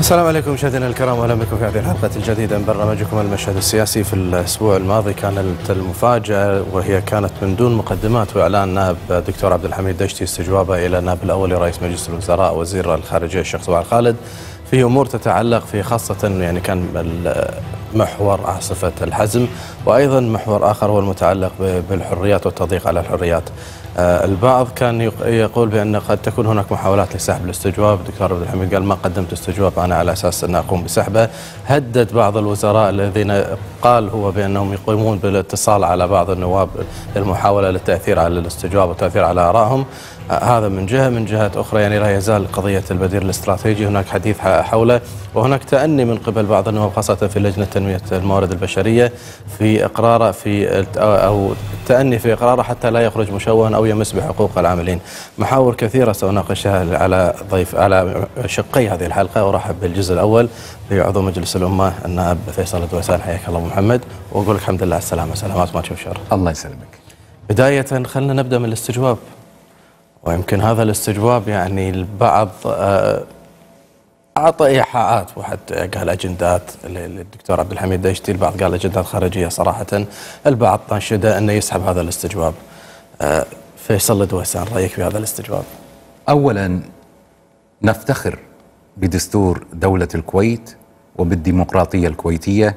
السلام عليكم مشاهدينا الكرام واهلا بكم في هذه الحلقه الجديده من برنامجكم المشهد السياسي في الاسبوع الماضي كانت المفاجاه وهي كانت من دون مقدمات واعلان نائب الدكتور عبد الحميد دشتي استجوابه الى النائب الاول لرئيس مجلس الوزراء وزير الخارجيه الشيخ صباح الخالد في امور تتعلق في خاصه يعني كان محور عاصفه الحزم وايضا محور اخر هو المتعلق بالحريات والتضييق على الحريات. آه، البعض كان يقول بأن قد تكون هناك محاولات لسحب الاستجواب الدكتور عبد الحميد قال ما قدمت استجواب أنا على أساس أن أقوم بسحبه هدد بعض الوزراء الذين قال هو بأنهم يقومون بالاتصال على بعض النواب للمحاولة للتأثير على الاستجواب والتأثير على آرائهم هذا من جهة من جهة أخرى يعني لا يزال قضية البديل الاستراتيجي هناك حديث حوله وهناك تأني من قبل بعض النواب خاصة في لجنة تنمية الموارد البشرية في إقراره في أو التأني في إقراره حتى لا يخرج مشوها أو يمس بحقوق العاملين محاور كثيرة سأناقشها على ضيف على شقي هذه الحلقة ورحب بالجزء الأول لعضو مجلس الأمة النائب فيصل الدوسان حياك الله محمد وأقول لك الحمد لله على السلامة سلامات ما تشوف شر الله يسلمك بداية خلنا نبدأ من الاستجواب ويمكن هذا الاستجواب يعني البعض آه، اعطى ايحاءات وحتى قال اجندات للدكتور عبد الحميد دشتي البعض قال اجندات خارجيه صراحه البعض ناشده انه يسحب هذا الاستجواب آه، فيصل الدويسان رايك في هذا الاستجواب اولا نفتخر بدستور دوله الكويت وبالديمقراطيه الكويتيه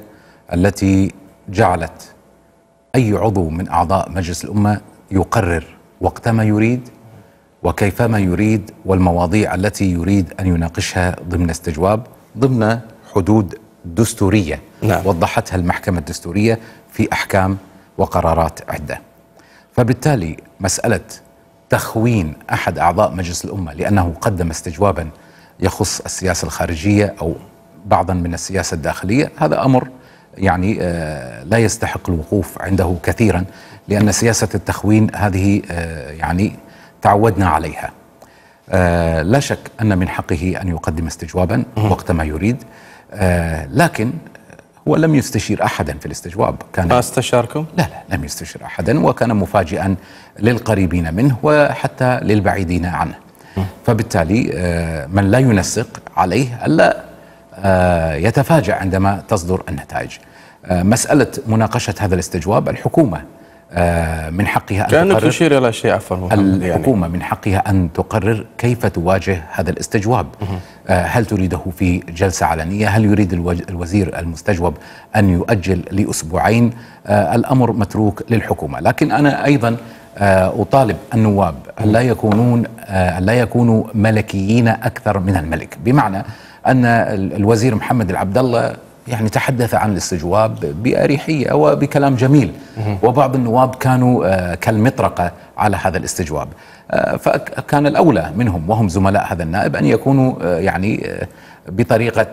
التي جعلت اي عضو من اعضاء مجلس الامه يقرر وقتما يريد وكيفما يريد والمواضيع التي يريد أن يناقشها ضمن استجواب ضمن حدود دستورية نعم. وضحتها المحكمة الدستورية في أحكام وقرارات عدة فبالتالي مسألة تخوين أحد أعضاء مجلس الأمة لأنه قدم استجوابا يخص السياسة الخارجية أو بعضا من السياسة الداخلية هذا أمر يعني آه، لا يستحق الوقوف عنده كثيرا لأن سياسة التخوين هذه آه، يعني تعودنا عليها آه لا شك أن من حقه أن يقدم استجوابا وقت ما يريد آه لكن هو لم يستشير أحدا في الاستجواب كان استشاركم؟ لا لا لم يستشير أحدا وكان مفاجئا للقريبين منه وحتى للبعيدين عنه فبالتالي آه من لا ينسق عليه ألا آه، يتفاجأ عندما تصدر النتائج آه، مسألة مناقشة هذا الاستجواب الحكومة آه، من حقها أن كأنك تشير إلى شيء عفوا يعني. الحكومة يعني. من حقها أن تقرر كيف تواجه هذا الاستجواب آه، هل تريده في جلسة علنية هل يريد الوزير المستجوب أن يؤجل لأسبوعين آه، الأمر متروك للحكومة لكن أنا أيضا أطالب النواب أن لا يكونون أن لا يكونوا ملكيين أكثر من الملك بمعنى أن الوزير محمد العبد الله يعني تحدث عن الاستجواب بأريحية وبكلام جميل وبعض النواب كانوا آه، كالمطرقة على هذا الاستجواب آه، فكان الأولى منهم وهم زملاء هذا النائب أن يكونوا آه، يعني بطريقة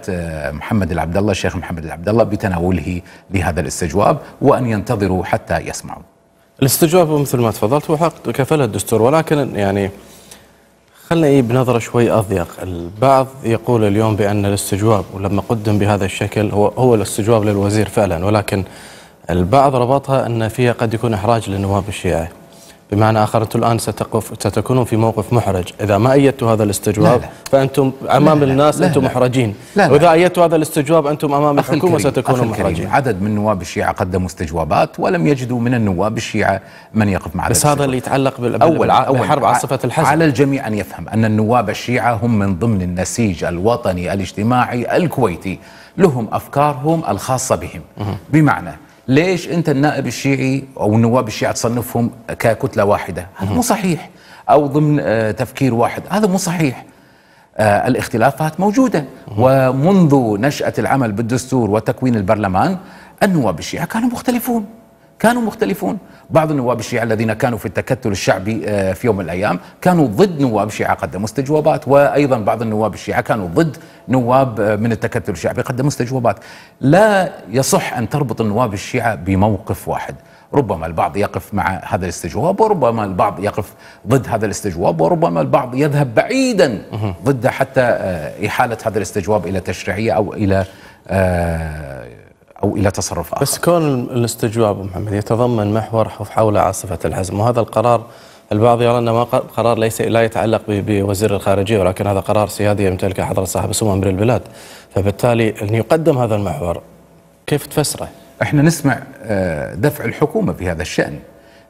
محمد العبد الله الشيخ محمد العبد الله بتناوله لهذا الاستجواب وأن ينتظروا حتى يسمعوا الاستجواب مثل ما تفضلت هو حق كفله الدستور ولكن يعني خلنا إيه بنظرة شوي أضيق البعض يقول اليوم بأن الاستجواب ولما قدم بهذا الشكل هو, هو الاستجواب للوزير فعلا ولكن البعض ربطها أن فيها قد يكون إحراج للنواب الشيعي بمعنى آخر أنتم الآن ستقف ستكونون في موقف محرج إذا ما أيدتوا هذا الاستجواب لا لا فأنتم أمام لا لا. الناس لا لا. أنتم محرجين لا لا وإذا أيدتوا هذا الاستجواب أنتم أمام الحكومة ستكونون محرجين عدد من نواب الشيعة قدموا استجوابات ولم يجدوا من النواب الشيعة من يقف مع بس هذا اللي يتعلق بال أول حرب عاصفة الحزم على الجميع أن يفهم أن النواب الشيعة هم من ضمن النسيج الوطني الاجتماعي الكويتي لهم أفكارهم الخاصة بهم بمعنى ليش انت النائب الشيعي او النواب الشيعة تصنفهم ككتله واحده هذا مو صحيح او ضمن آه، تفكير واحد هذا مو صحيح آه، الاختلافات موجوده ومنذ نشاه العمل بالدستور وتكوين البرلمان النواب الشيعة كانوا مختلفون كانوا مختلفون بعض النواب الشيعة الذين كانوا في التكتل الشعبي آه، في يوم من الأيام كانوا ضد نواب شيعة قدموا استجوابات وأيضا بعض النواب الشيعة كانوا ضد نواب آه، من التكتل الشعبي قدموا استجوابات لا يصح أن تربط النواب الشيعة بموقف واحد ربما البعض يقف مع هذا الاستجواب وربما البعض يقف ضد هذا الاستجواب وربما البعض يذهب بعيدا ضد حتى آه، إحالة هذا الاستجواب إلى تشريعية أو إلى أو إلى تصرف آخر بس كون الاستجواب محمد يتضمن محور حول عاصفة الحزم وهذا القرار البعض يرى أنه قرار ليس لا يتعلق بوزير الخارجية ولكن هذا قرار سيادي يمتلكه حضرة صاحب سمو أمير البلاد فبالتالي أن يقدم هذا المحور كيف تفسره؟ احنا نسمع آه، دفع الحكومة في هذا الشأن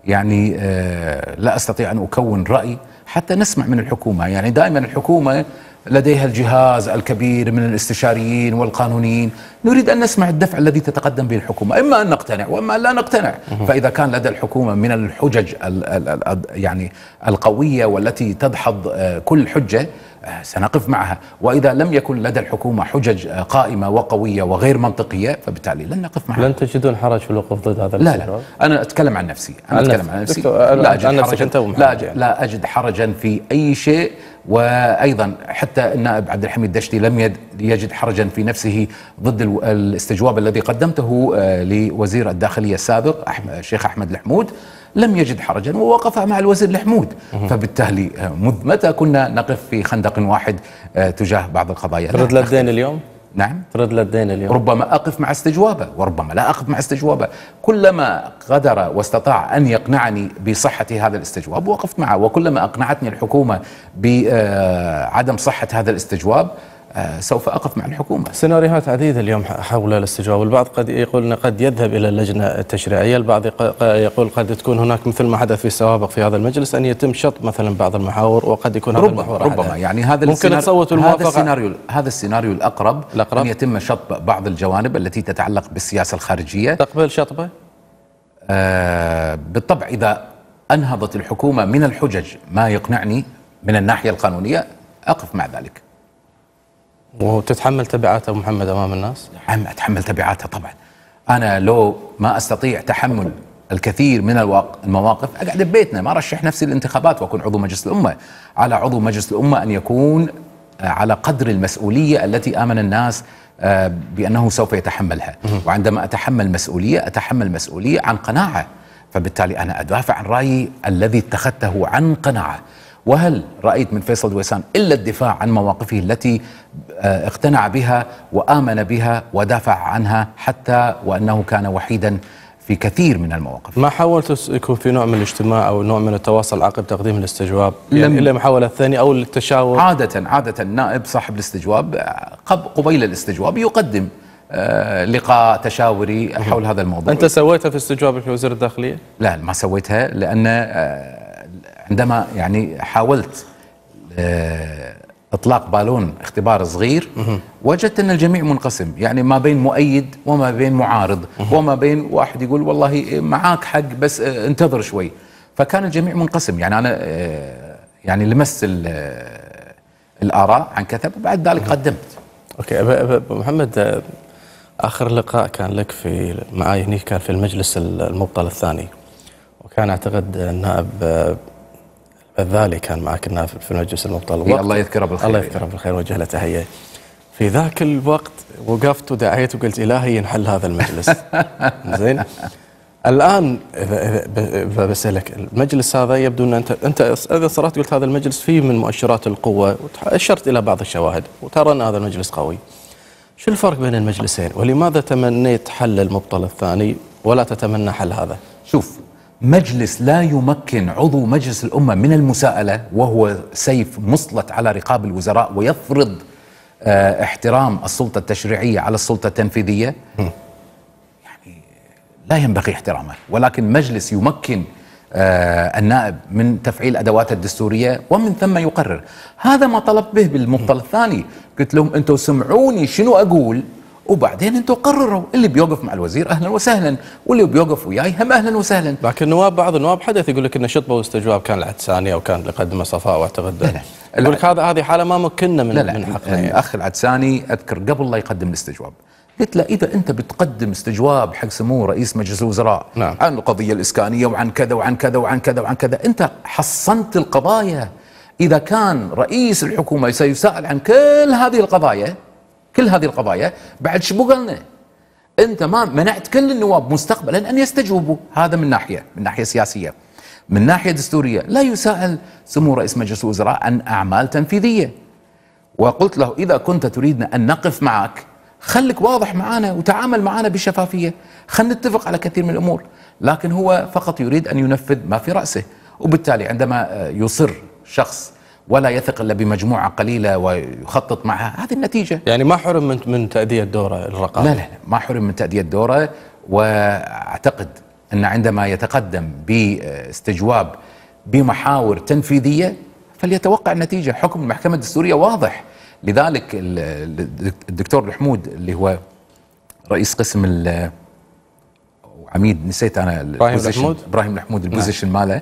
يعني آه، لا استطيع ان اكون راي حتى نسمع من الحكومه يعني دائما الحكومه لديها الجهاز الكبير من الاستشاريين والقانونيين نريد أن نسمع الدفع الذي تتقدم به الحكومة إما أن نقتنع وإما أن لا نقتنع فإذا كان لدى الحكومة من الحجج ال ال الـ يعني القوية والتي تدحض آه، كل حجة آه، سنقف معها وإذا لم يكن لدى الحكومة حجج آه، قائمة وقوية وغير منطقية فبالتالي لن نقف معها لن تجدون حرج في الوقوف ضد هذا لا لا أنا أتكلم عن نفسي أنا أتكلم عن نفسي لا أجد, حرجا لا أجد حرجا في أي شيء وايضا حتى النائب عبد الحميد دشتي لم يجد حرجا في نفسه ضد الاستجواب الذي قدمته آه، لوزير الداخليه السابق الشيخ احمد الحمود لم يجد حرجا ووقف مع الوزير الحمود فبالتالي آه، متى كنا نقف في خندق واحد آه، تجاه بعض القضايا رد الدين اليوم نعم ترد للدين اليوم ربما أقف مع استجوابه وربما لا أقف مع استجوابه كلما قدر واستطاع أن يقنعني بصحة هذا الاستجواب وقفت معه وكلما أقنعتني الحكومة بعدم آه، صحة هذا الاستجواب آه، سوف أقف مع الحكومة سيناريوهات عديدة اليوم حول الاستجواب البعض قد يقول قد يذهب إلى اللجنة التشريعية البعض يقول قد تكون هناك مثل ما حدث في السوابق في هذا المجلس أن يتم شط مثلا بعض المحاور وقد يكون هذا ربما المحور ربما يعني هذا ممكن تصوت الموافقة هذا السيناريو هذا السيناريو الأقرب, الأقرب أن يتم شط بعض الجوانب التي تتعلق بالسياسة الخارجية تقبل شطبه؟ آه بالطبع إذا أنهضت الحكومة من الحجج ما يقنعني من الناحية القانونية أقف مع ذلك وتتحمل تبعات ابو محمد امام الناس؟ نعم اتحمل تبعاته طبعا. انا لو ما استطيع تحمل الكثير من المواقف اقعد ببيتنا ما ارشح نفسي للانتخابات واكون عضو مجلس الامه، على عضو مجلس الامه ان يكون آه، على قدر المسؤوليه التي امن الناس آه، بانه سوف يتحملها، وعندما اتحمل مسؤوليه اتحمل مسؤوليه عن قناعه، فبالتالي انا ادافع عن رايي الذي اتخذته عن قناعه. وهل رأيت من فيصل دويسان إلا الدفاع عن مواقفه التي آه، اقتنع بها وآمن بها ودافع عنها حتى وأنه كان وحيدا في كثير من المواقف ما حاولت يكون في نوع من الاجتماع او نوع من التواصل عقب تقديم الاستجواب يعني الا المحاوله الثانيه او التشاور عاده عاده نائب صاحب الاستجواب قبيل الاستجواب يقدم آه، لقاء تشاوري حول هذا الموضوع انت سويتها في استجوابك لوزير الداخليه لا ما سويتها لان آه، عندما يعني حاولت آه، اطلاق بالون اختبار صغير وجدت ان الجميع منقسم يعني ما بين مؤيد وما بين معارض وما بين واحد يقول والله معاك حق بس آه، انتظر شوي فكان الجميع منقسم يعني انا آه، يعني لمست الاراء عن كثب وبعد ذلك قدمت اوكي أبا أبا محمد اخر لقاء كان لك في معي هنيك كان في المجلس المبطل الثاني وكان اعتقد النائب الذالي كان معك النافل في المجلس المبطل الله يذكره بالخير الله يذكره بالخير وجه له تحيه في ذاك الوقت وقفت ودعيت وقلت الهي ينحل هذا المجلس زين الان اذا بسالك المجلس هذا يبدو ان انت انت اذا صرت قلت هذا المجلس فيه من مؤشرات القوه واشرت الى بعض الشواهد وترى ان هذا المجلس قوي. شو الفرق بين المجلسين ولماذا تمنيت حل المبطل الثاني ولا تتمنى حل هذا؟ شوف مجلس لا يمكن عضو مجلس الأمة من المساءلة وهو سيف مسلط على رقاب الوزراء ويفرض آه، احترام السلطة التشريعية على السلطة التنفيذية يعني لا ينبغي احترامه ولكن مجلس يمكن آه، النائب من تفعيل أدواته الدستورية ومن ثم يقرر هذا ما طلبت به بالمبطل الثاني قلت لهم أنتم سمعوني شنو أقول وبعدين انتم قرروا اللي بيوقف مع الوزير اهلا وسهلا واللي بيوقف وياي هم اهلا وسهلا لكن النواب بعض النواب حدث يقول لك ان شطبه واستجواب كان العدساني او كان لقدم صفاء واعتقد يقول لك هذا هذه حاله ما مكنا من لا لا من حقنا يعني. الاخ يعني. العدساني اذكر قبل لا يقدم الاستجواب قلت له اذا انت بتقدم استجواب حق سمو رئيس مجلس الوزراء نعم. عن القضيه الاسكانيه وعن كذا وعن كذا وعن كذا وعن كذا انت حصنت القضايا اذا كان رئيس الحكومه سيسال عن كل هذه القضايا كل هذه القضايا بعد شو قالنا انت ما منعت كل النواب مستقبلا ان يستجوبوا هذا من ناحيه من ناحيه سياسيه من ناحيه دستوريه لا يساءل سمو رئيس مجلس الوزراء عن اعمال تنفيذيه وقلت له اذا كنت تريدنا ان نقف معك خليك واضح معنا وتعامل معنا بشفافيه خلينا نتفق على كثير من الامور لكن هو فقط يريد ان ينفذ ما في راسه وبالتالي عندما آه، يصر شخص ولا يثق الا بمجموعه قليله ويخطط معها هذه النتيجه يعني ما حرم من من تاديه دوره الرقابه لا لا ما حرم من تاديه دوره واعتقد ان عندما يتقدم باستجواب بمحاور تنفيذيه فليتوقع النتيجه حكم المحكمه الدستوريه واضح لذلك الدكتور الحمود اللي هو رئيس قسم عميد نسيت انا ابراهيم الحمود ابراهيم الحمود البوزيشن نعم. ماله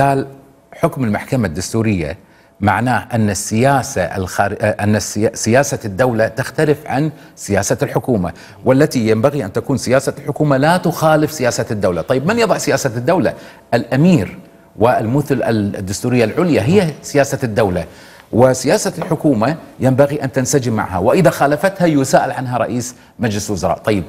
قال حكم المحكمه الدستوريه معناه ان السياسه الخار... ان سياسه الدوله تختلف عن سياسه الحكومه، والتي ينبغي ان تكون سياسه الحكومه لا تخالف سياسه الدوله، طيب من يضع سياسه الدوله؟ الامير والمثل الدستوريه العليا هي سياسه الدوله. وسياسة الحكومة ينبغي أن تنسجم معها وإذا خالفتها يسأل عنها رئيس مجلس الوزراء طيب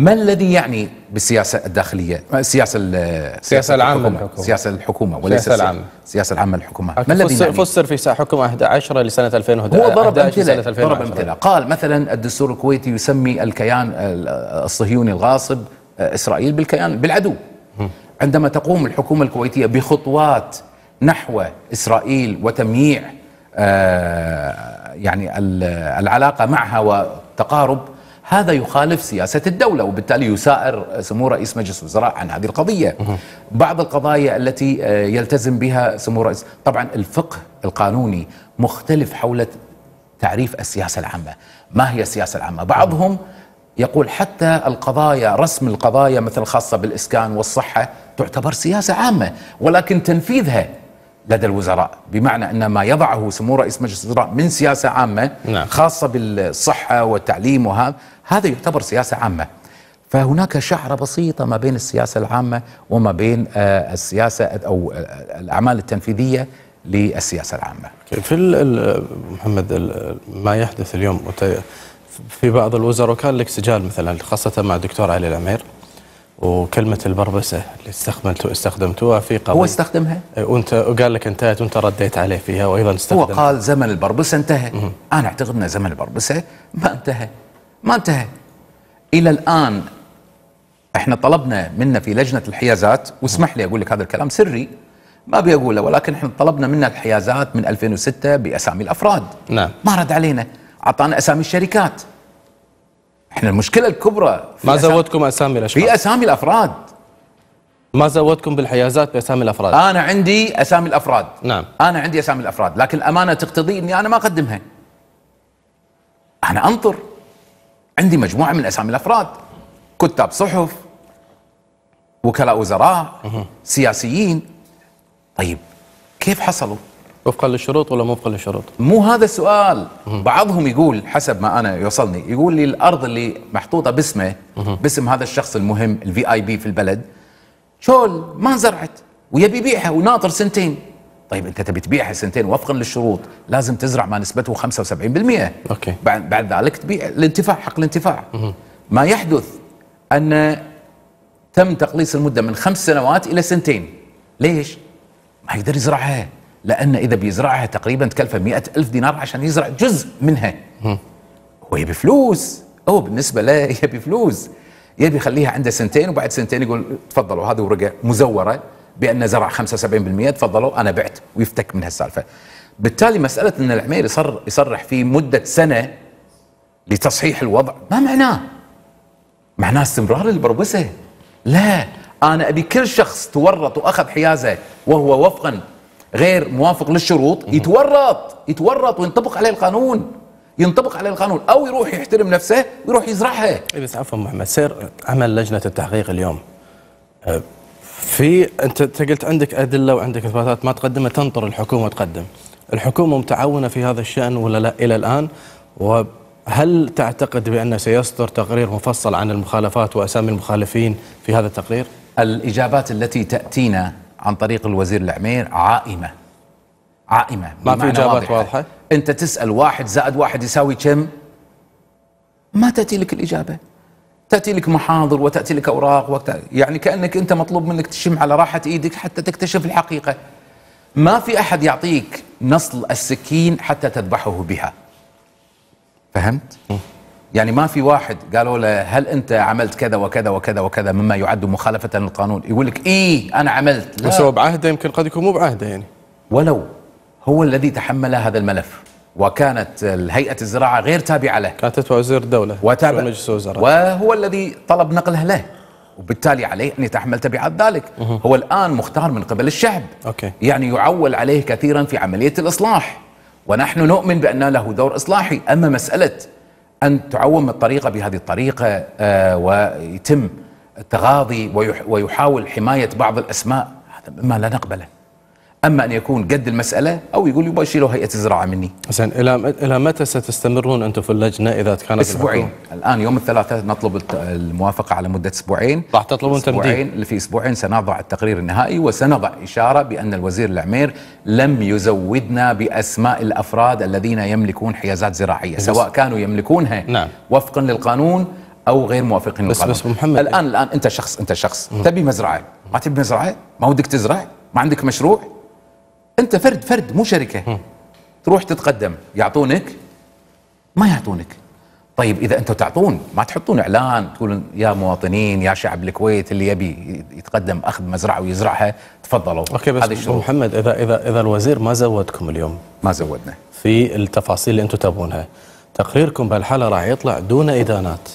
ما الذي يعني بالسياسه الداخليه السياسه السياسه العامه السياسه الحكومه وليس السياسه العامه السياسه العامه للحكومه ما الذي يعني؟ فسر في حكم 11 لسنه 2011 هو ضرب امثله ضرب امثله قال مثلا الدستور الكويتي يسمي الكيان الصهيوني الغاصب آه، اسرائيل بالكيان بالعدو عندما تقوم الحكومه الكويتيه بخطوات نحو اسرائيل وتمييع آه، يعني العلاقه معها وتقارب هذا يخالف سياسة الدولة وبالتالي يسائر سمو رئيس مجلس الوزراء عن هذه القضية بعض القضايا التي آه، يلتزم بها سمو رئيس طبعا الفقه القانوني مختلف حول تعريف السياسة العامة ما هي السياسة العامة بعضهم يقول حتى القضايا رسم القضايا مثل خاصة بالإسكان والصحة تعتبر سياسة عامة ولكن تنفيذها لدى الوزراء بمعنى أن ما يضعه سمو رئيس مجلس الوزراء من سياسة عامة نعم. خاصة بالصحة والتعليم وهذا هذا يعتبر سياسة عامة فهناك شعرة بسيطة ما بين السياسة العامة وما بين آه، السياسة أو آه، الأعمال التنفيذية للسياسة العامة في محمد ما يحدث اليوم في بعض الوزراء كان لك سجال مثلا خاصة مع الدكتور علي العمير وكلمة البربسة اللي استخدمته استخدمتوها في قضية هو استخدمها؟ إيه، وانت وقال لك انتهت وانت رديت عليه فيها وايضا استخدم هو قال زمن البربسة انتهى مم. انا اعتقد ان زمن البربسة ما انتهى ما انتهى الى الان احنا طلبنا منا في لجنة الحيازات واسمح لي اقول لك هذا الكلام سري ما ابي اقوله ولكن احنا طلبنا منا الحيازات من 2006 باسامي الافراد نعم ما رد علينا اعطانا اسامي الشركات احنا المشكله الكبرى ما زودكم اسامي الاشخاص في اسامي الافراد ما زودكم بالحيازات باسامي الافراد انا عندي اسامي الافراد نعم انا عندي اسامي الافراد لكن الامانه تقتضي اني انا ما اقدمها انا انطر عندي مجموعه من اسامي الافراد كتاب صحف وكلاء وزراء سياسيين طيب كيف حصلوا وفقا للشروط ولا مو وفقا للشروط؟ مو هذا السؤال بعضهم يقول حسب ما انا يوصلني يقول لي الارض اللي محطوطه باسمه باسم هذا الشخص المهم الفي اي بي في البلد شول ما زرعت ويبي يبيعها وناطر سنتين طيب انت تبي تبيعها سنتين وفقا للشروط لازم تزرع ما نسبته 75% اوكي بعد بعد ذلك تبيع الانتفاع حق الانتفاع ما يحدث ان تم تقليص المده من خمس سنوات الى سنتين ليش؟ ما يقدر يزرعها لأن إذا بيزرعها تقريبا تكلفه مئة ألف دينار عشان يزرع جزء منها هو يبي فلوس هو بالنسبة له يبي فلوس يبي يخليها عنده سنتين وبعد سنتين يقول تفضلوا هذه ورقة مزورة بأن زرع 75% تفضلوا أنا بعت ويفتك من هالسالفة بالتالي مسألة أن العمير يصر يصرح في مدة سنة لتصحيح الوضع ما معناه معناه استمرار البربسة لا أنا أبي كل شخص تورط وأخذ حيازه وهو وفقا غير موافق للشروط يتورط يتورط وينطبق عليه القانون ينطبق عليه القانون او يروح يحترم نفسه ويروح يزرعها إيه، بس عفوا محمد سير عمل لجنه التحقيق اليوم أه، في انت قلت عندك ادله وعندك اثباتات ما تقدمها تنطر الحكومه تقدم الحكومه متعاونه في هذا الشان ولا لا الى الان وهل تعتقد بان سيصدر تقرير مفصل عن المخالفات واسامي المخالفين في هذا التقرير الاجابات التي تاتينا عن طريق الوزير العمير عائمه عائمه ما في اجابات واضحة. انت تسال واحد زائد واحد يساوي كم ما تاتي لك الاجابه تاتي لك محاضر وتاتي لك اوراق وقت يعني كانك انت مطلوب منك تشم على راحه ايدك حتى تكتشف الحقيقه ما في احد يعطيك نصل السكين حتى تذبحه بها فهمت؟ يعني ما في واحد قالوا له هل انت عملت كذا وكذا وكذا وكذا مما يعد مخالفه للقانون يقول لك اي انا عملت لا بس هو بعهده يمكن قد يكون مو بعهده يعني ولو هو الذي تحمل هذا الملف وكانت هيئه الزراعه غير تابعه له كانت وزير الدوله وتابع مجلس الوزراء وهو الذي طلب نقله له وبالتالي عليه ان يتحمل تبعات ذلك مه. هو الان مختار من قبل الشعب أوكي. يعني يعول عليه كثيرا في عمليه الاصلاح ونحن نؤمن بان له دور اصلاحي اما مساله أن تعوم الطريقة بهذه الطريقة آه، ويتم التغاضي ويحاول حماية بعض الأسماء هذا مما لا نقبله أما أن يكون جد المسألة أو يقول يبغى يشيلوا هيئة الزراعة مني زين إلى إلى متى ستستمرون أنتم في اللجنة إذا كانت أسبوعين الآن يوم الثلاثاء نطلب الموافقة على مدة أسبوعين راح تطلبون تمديد في أسبوعين سنضع التقرير النهائي وسنضع إشارة بأن الوزير العمير لم يزودنا بأسماء الأفراد الذين يملكون حيازات زراعية سواء كانوا يملكونها نعم. وفقا للقانون او غير موافقين للقانون بس بس محمد الان الان انت شخص انت شخص تبي مزرعه ما تبي مزرعه ما ودك تزرع ما عندك مشروع انت فرد فرد مو شركه م. تروح تتقدم يعطونك ما يعطونك طيب اذا انتم تعطون ما تحطون اعلان تقولون يا مواطنين يا شعب الكويت اللي يبي يتقدم اخذ مزرعه ويزرعها تفضلوا اوكي بس هذه محمد اذا اذا اذا الوزير ما زودكم اليوم ما زودنا في التفاصيل اللي انتم تبونها تقريركم بهالحاله راح يطلع دون ادانات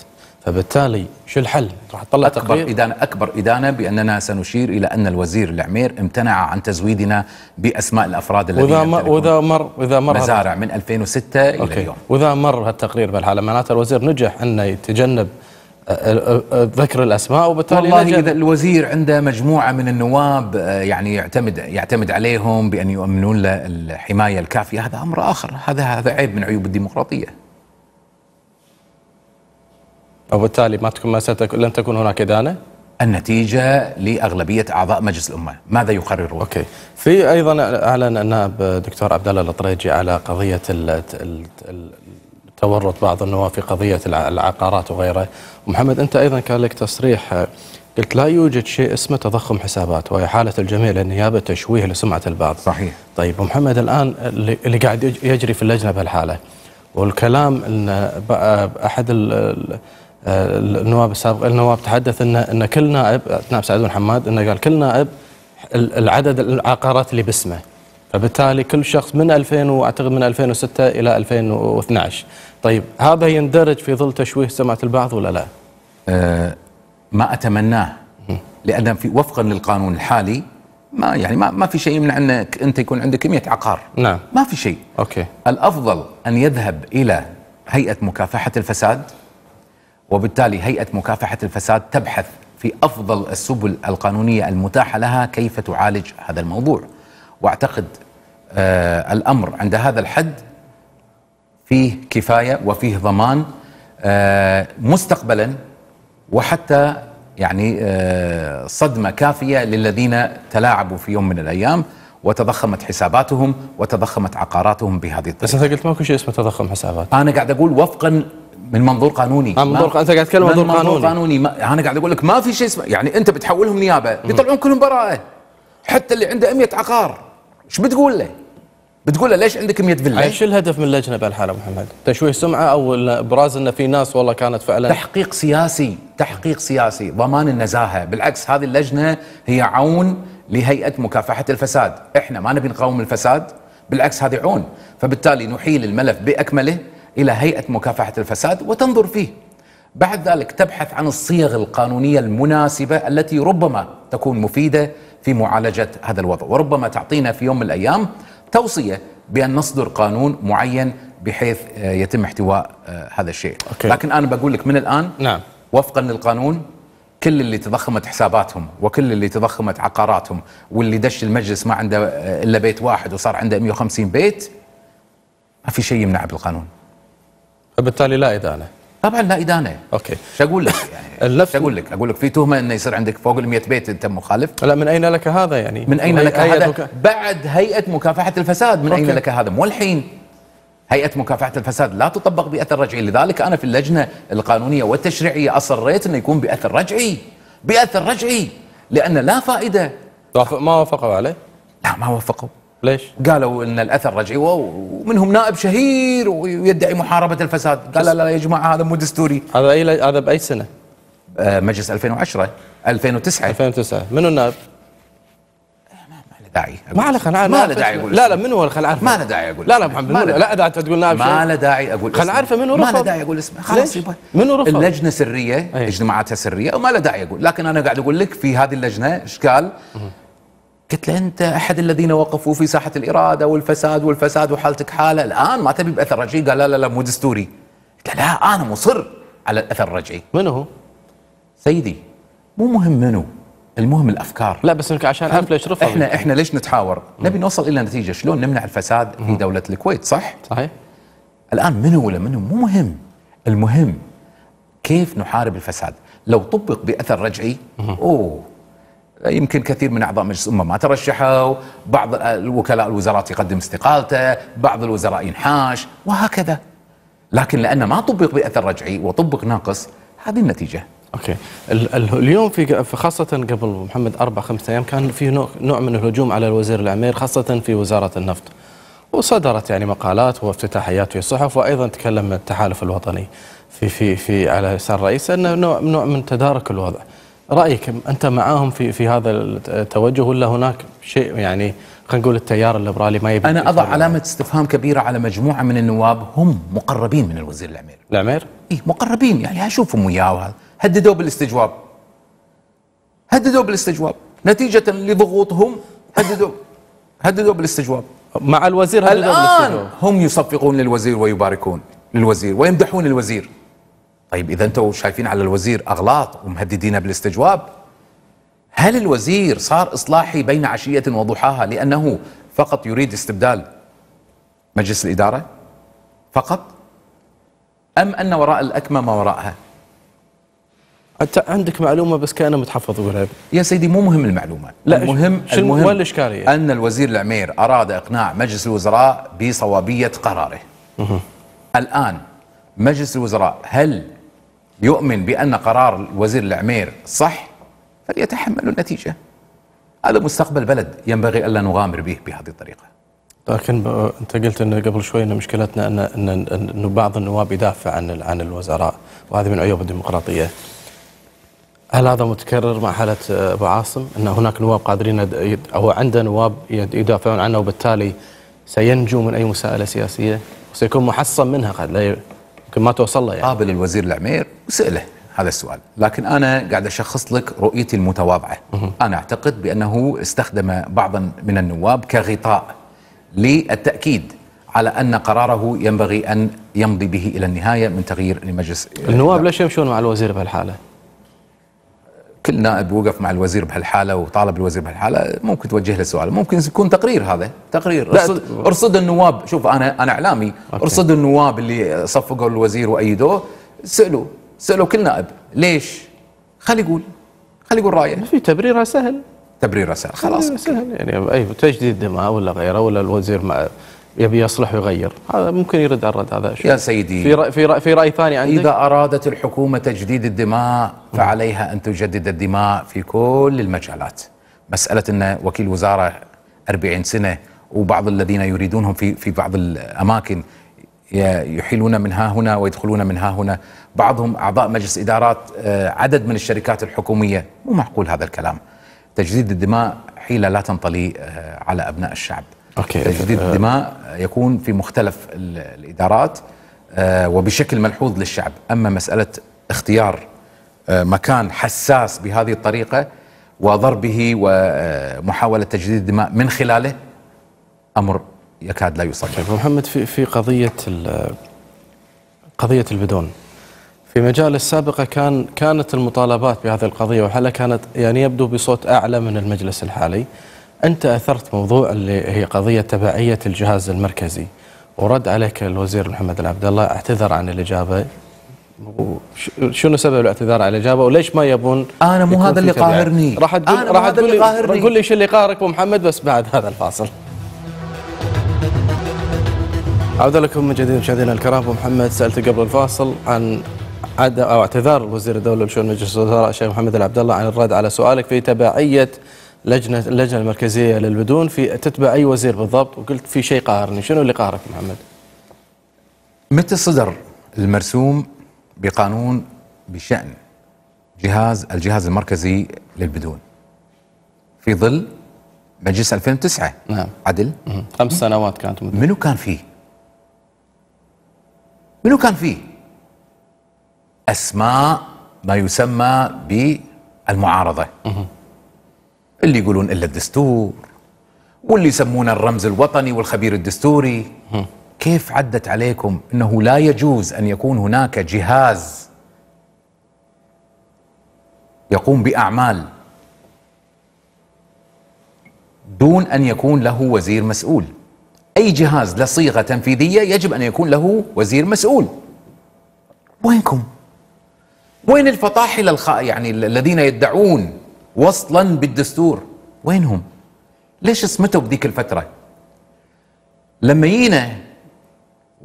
فبالتالي شو الحل؟ راح تطلع أكبر تقرير. إدانة أكبر إدانة بأننا سنشير إلى أن الوزير العمير امتنع عن تزويدنا بأسماء الأفراد الذين وإذا وإذا مر وإذا مر مزارع من 2006 أوكي. إلى اليوم وإذا مر هالتقرير بهالحالة معناته الوزير نجح أنه يتجنب ذكر الاسماء وبالتالي والله اذا الوزير عنده مجموعه من النواب يعني يعتمد يعتمد عليهم بان يؤمنون له الحمايه الكافيه هذا امر اخر هذا هذا عيب من عيوب الديمقراطيه وبالتالي ما تكون ما ستكون لن تكون هناك إدانة؟ النتيجة لأغلبية أعضاء مجلس الأمة ماذا يقررون؟ أوكي في أيضا أعلن النائب دكتور عبد الله الطريجي على قضية تورط بعض النواب في قضية العقارات وغيره ومحمد أنت أيضا كان لك تصريح قلت لا يوجد شيء اسمه تضخم حسابات وهي حالة الجميع للنيابة تشويه لسمعة البعض صحيح طيب محمد الآن اللي قاعد يجري في اللجنة بهالحالة والكلام أن أحد آه، النواب السابق النواب تحدث ان ان كل نائب نائب سعد بن حماد انه قال كل نائب العدد العقارات اللي باسمه فبالتالي كل شخص من 2000 واعتقد من 2006 الى 2012 طيب هذا يندرج في ظل تشويه سمعه البعض ولا لا؟ أه ما اتمناه لان في وفقا للقانون الحالي ما يعني ما ما في شيء يمنع انك انت يكون عندك 100 عقار نعم ما في شيء اوكي الافضل ان يذهب الى هيئه مكافحه الفساد وبالتالي هيئة مكافحة الفساد تبحث في أفضل السبل القانونية المتاحة لها كيف تعالج هذا الموضوع وأعتقد آه الأمر عند هذا الحد فيه كفاية وفيه ضمان آه مستقبلا وحتى يعني آه صدمة كافية للذين تلاعبوا في يوم من الأيام وتضخمت حساباتهم وتضخمت عقاراتهم بهذه الطريقه. بس انت قلت ماكو شيء اسمه تضخم حسابات. انا قاعد اقول وفقا من منظور قانوني آه، من منظور انت قاعد تتكلم من منظور قانوني, قانوني. انا قاعد اقول لك ما في شيء اسمه يعني انت بتحولهم نيابه بيطلعون كلهم براءه حتى اللي عنده 100 عقار ايش بتقول له؟ بتقول له ليش عندك 100 فيلا؟ شو الهدف من اللجنه بهالحاله محمد؟ تشويه سمعه او ابراز ان في ناس والله كانت فعلا تحقيق سياسي، تحقيق سياسي، ضمان النزاهه، بالعكس هذه اللجنه هي عون لهيئه مكافحه الفساد، احنا ما نبي نقاوم الفساد، بالعكس هذه عون، فبالتالي نحيل الملف باكمله إلى هيئة مكافحة الفساد وتنظر فيه بعد ذلك تبحث عن الصيغ القانونية المناسبة التي ربما تكون مفيدة في معالجة هذا الوضع وربما تعطينا في يوم من الأيام توصية بأن نصدر قانون معين بحيث آه، يتم احتواء آه، هذا الشيء أوكي. لكن أنا بقول لك من الآن نعم. وفقا للقانون كل اللي تضخمت حساباتهم وكل اللي تضخمت عقاراتهم واللي دش المجلس ما عنده آه، إلا بيت واحد وصار عنده 150 بيت ما في شيء يمنعه بالقانون فبالتالي لا ادانه طبعا لا ادانه اوكي شو اقول لك يعني شو اقول لك اقول لك في تهمه انه يصير عندك فوق ال 100 بيت انت مخالف لا من اين لك هذا يعني من اين لك هذا مك... بعد هيئه مكافحه الفساد من أوكي. اين لك هذا مو الحين هيئه مكافحه الفساد لا تطبق باثر رجعي لذلك انا في اللجنه القانونيه والتشريعيه اصريت انه يكون باثر رجعي باثر رجعي لان لا فائده ما وافقوا عليه لا ما وافقوا ليش؟ قالوا ان الاثر رجعي ومنهم نائب شهير ويدعي محاربه الفساد قال لا لا يا جماعه هذا مو دستوري هذا اي هذا باي سنه؟ آه مجلس 2010 2009 2009 منو النائب؟ داعي ما له داعي ما له داعي اقول لا لا منو هو خل ما له داعي اقول لا لا محمد ما لا اذا انت تقول نائب ما له داعي اقول خل اعرفه منو رفض ما له داعي اقول اسمه خلاص يبا منو رفض اللجنه سريه اجتماعاتها سريه وما له داعي اقول لكن انا قاعد اقول لك في هذه اللجنه اشكال قلت له انت احد الذين وقفوا في ساحه الاراده والفساد والفساد وحالتك حاله الان ما تبي باثر رجعي قال لا لا لا مو دستوري قلت له لا انا مصر على الاثر الرجعي من هو؟ سيدي مو مهم منو المهم الافكار لا بس عشان اعرف ليش رفض احنا احنا ليش نتحاور؟ مم. نبي نوصل الى نتيجه شلون نمنع الفساد مم. في دوله الكويت صح؟ صحيح الان منو ولا منو مو مهم المهم كيف نحارب الفساد؟ لو طبق باثر رجعي مم. اوه يمكن كثير من اعضاء مجلس الامه ما ترشحوا، بعض الوكلاء الوزارات يقدم استقالته، بعض الوزراء ينحاش وهكذا. لكن لانه ما طبق باثر رجعي وطبق ناقص هذه النتيجه. اوكي اليوم في خاصه قبل محمد اربع خمسة ايام كان في نوع من الهجوم على الوزير العمير خاصه في وزاره النفط. وصدرت يعني مقالات وافتتاحيات في الصحف وايضا تكلم التحالف الوطني في في في على لسان الرئيس انه نوع نوع من تدارك الوضع. رايك انت معاهم في في هذا التوجه ولا هناك شيء يعني خلينا نقول التيار الليبرالي ما يبي انا اضع علامه استفهام كبيره على مجموعه من النواب هم مقربين من الوزير العمير العمير؟ اي مقربين يعني اشوفهم وياه وهذا هددوا بالاستجواب هددوا بالاستجواب نتيجه لضغوطهم هددوا هددوا بالاستجواب مع الوزير هددوا الان بالاستجواب. هم يصفقون للوزير ويباركون للوزير ويمدحون الوزير طيب اذا انتم شايفين على الوزير اغلاط ومهددين بالاستجواب هل الوزير صار اصلاحي بين عشيه وضحاها لانه فقط يريد استبدال مجلس الاداره فقط ام ان وراء الاكمه ما وراءها انت عندك معلومه بس كان متحفظ بها يا سيدي مو مهم المعلومه لا المهم المهم الاشكاليه ان الوزير العمير اراد اقناع مجلس الوزراء بصوابيه قراره الان مجلس الوزراء هل يؤمن بأن قرار وزير العمير صح فليتحملوا النتيجة هذا مستقبل بلد ينبغي ألا نغامر به بهذه الطريقة لكن انت قلت انه قبل شوي ان مشكلتنا ان ان بعض النواب يدافع عن عن الوزراء وهذه من عيوب الديمقراطيه. هل هذا متكرر مع حاله ابو عاصم ان هناك نواب قادرين او عنده نواب يدافعون عنه وبالتالي سينجو من اي مساءله سياسيه وسيكون محصن منها قد لا يمكن ما توصل له يعني قابل الوزير العمير وسأله هذا السؤال لكن أنا قاعد أشخص لك رؤيتي المتواضعة أنا أعتقد بأنه استخدم بعضا من النواب كغطاء للتأكيد على أن قراره ينبغي أن يمضي به إلى النهاية من تغيير لمجلس النواب ليش يمشون مع الوزير بهالحالة؟ كل نائب وقف مع الوزير بهالحاله وطالب الوزير بهالحاله ممكن توجه له سؤال ممكن يكون تقرير هذا تقرير ارصد, أرصد النواب شوف انا انا اعلامي أوكي. ارصد النواب اللي صفقوا الوزير وايدوه سالوا سالوا كل نائب ليش؟ خلي يقول خلي يقول رايه في تبريره سهل تبريره سهل خلاص سهل يعني اي أيوه، تجديد دماء ولا غيره ولا الوزير مع يبي يصلح ويغير هذا ممكن يرد على الرد هذا شو. يا سيدي في رأي في رأي, في رأي ثاني عندك إذا أرادت الحكومة تجديد الدماء فعليها أن تجدد الدماء في كل المجالات مسألة أن وكيل وزارة 40 سنة وبعض الذين يريدونهم في في بعض الأماكن يحيلون من ها هنا ويدخلون من ها هنا بعضهم أعضاء مجلس إدارات آه، عدد من الشركات الحكومية مو معقول هذا الكلام تجديد الدماء حيلة لا تنطلي آه، على أبناء الشعب اوكي تجديد أه الدماء يكون في مختلف الادارات آه، وبشكل ملحوظ للشعب، اما مساله اختيار آه، مكان حساس بهذه الطريقه وضربه ومحاوله تجديد الدماء من خلاله امر يكاد لا يصدق. طيب محمد في في قضيه قضيه البدون في مجال السابقه كان كانت المطالبات بهذه القضيه وحالها كانت يعني يبدو بصوت اعلى من المجلس الحالي. أنت أثرت موضوع اللي هي قضية تبعية الجهاز المركزي ورد عليك الوزير محمد العبد الله اعتذر عن الإجابة شنو سبب الاعتذار على الاجابه وليش ما يبون انا مو هذا اللي قاهرني راح تقول راح تقول لي قول لي ايش اللي قاهرك ابو محمد بس بعد هذا الفاصل عودة لكم من جديد مشاهدينا الكرام ابو محمد سالت قبل الفاصل عن عد او اعتذار وزير الدوله لشؤون مجلس الوزراء الشيخ محمد العبد الله عن الرد على سؤالك في تبعيه لجنه اللجنه المركزيه للبدون في تتبع اي وزير بالضبط وقلت في شيء قاهرني شنو اللي قاهرك محمد متى صدر المرسوم بقانون بشان جهاز الجهاز المركزي للبدون في ظل مجلس 2009 نعم عدل خمس سنوات كانت مدنة. منو كان فيه منو كان فيه اسماء ما يسمى بالمعارضه اللي يقولون إلا الدستور واللي يسمونه الرمز الوطني والخبير الدستوري كيف عدت عليكم أنه لا يجوز أن يكون هناك جهاز يقوم بأعمال دون أن يكون له وزير مسؤول أي جهاز لصيغة تنفيذية يجب أن يكون له وزير مسؤول وينكم؟ وين الفطاحلة الخ... يعني الذين يدعون وصلا بالدستور وينهم ليش سمتوا بذيك الفتره لما جينا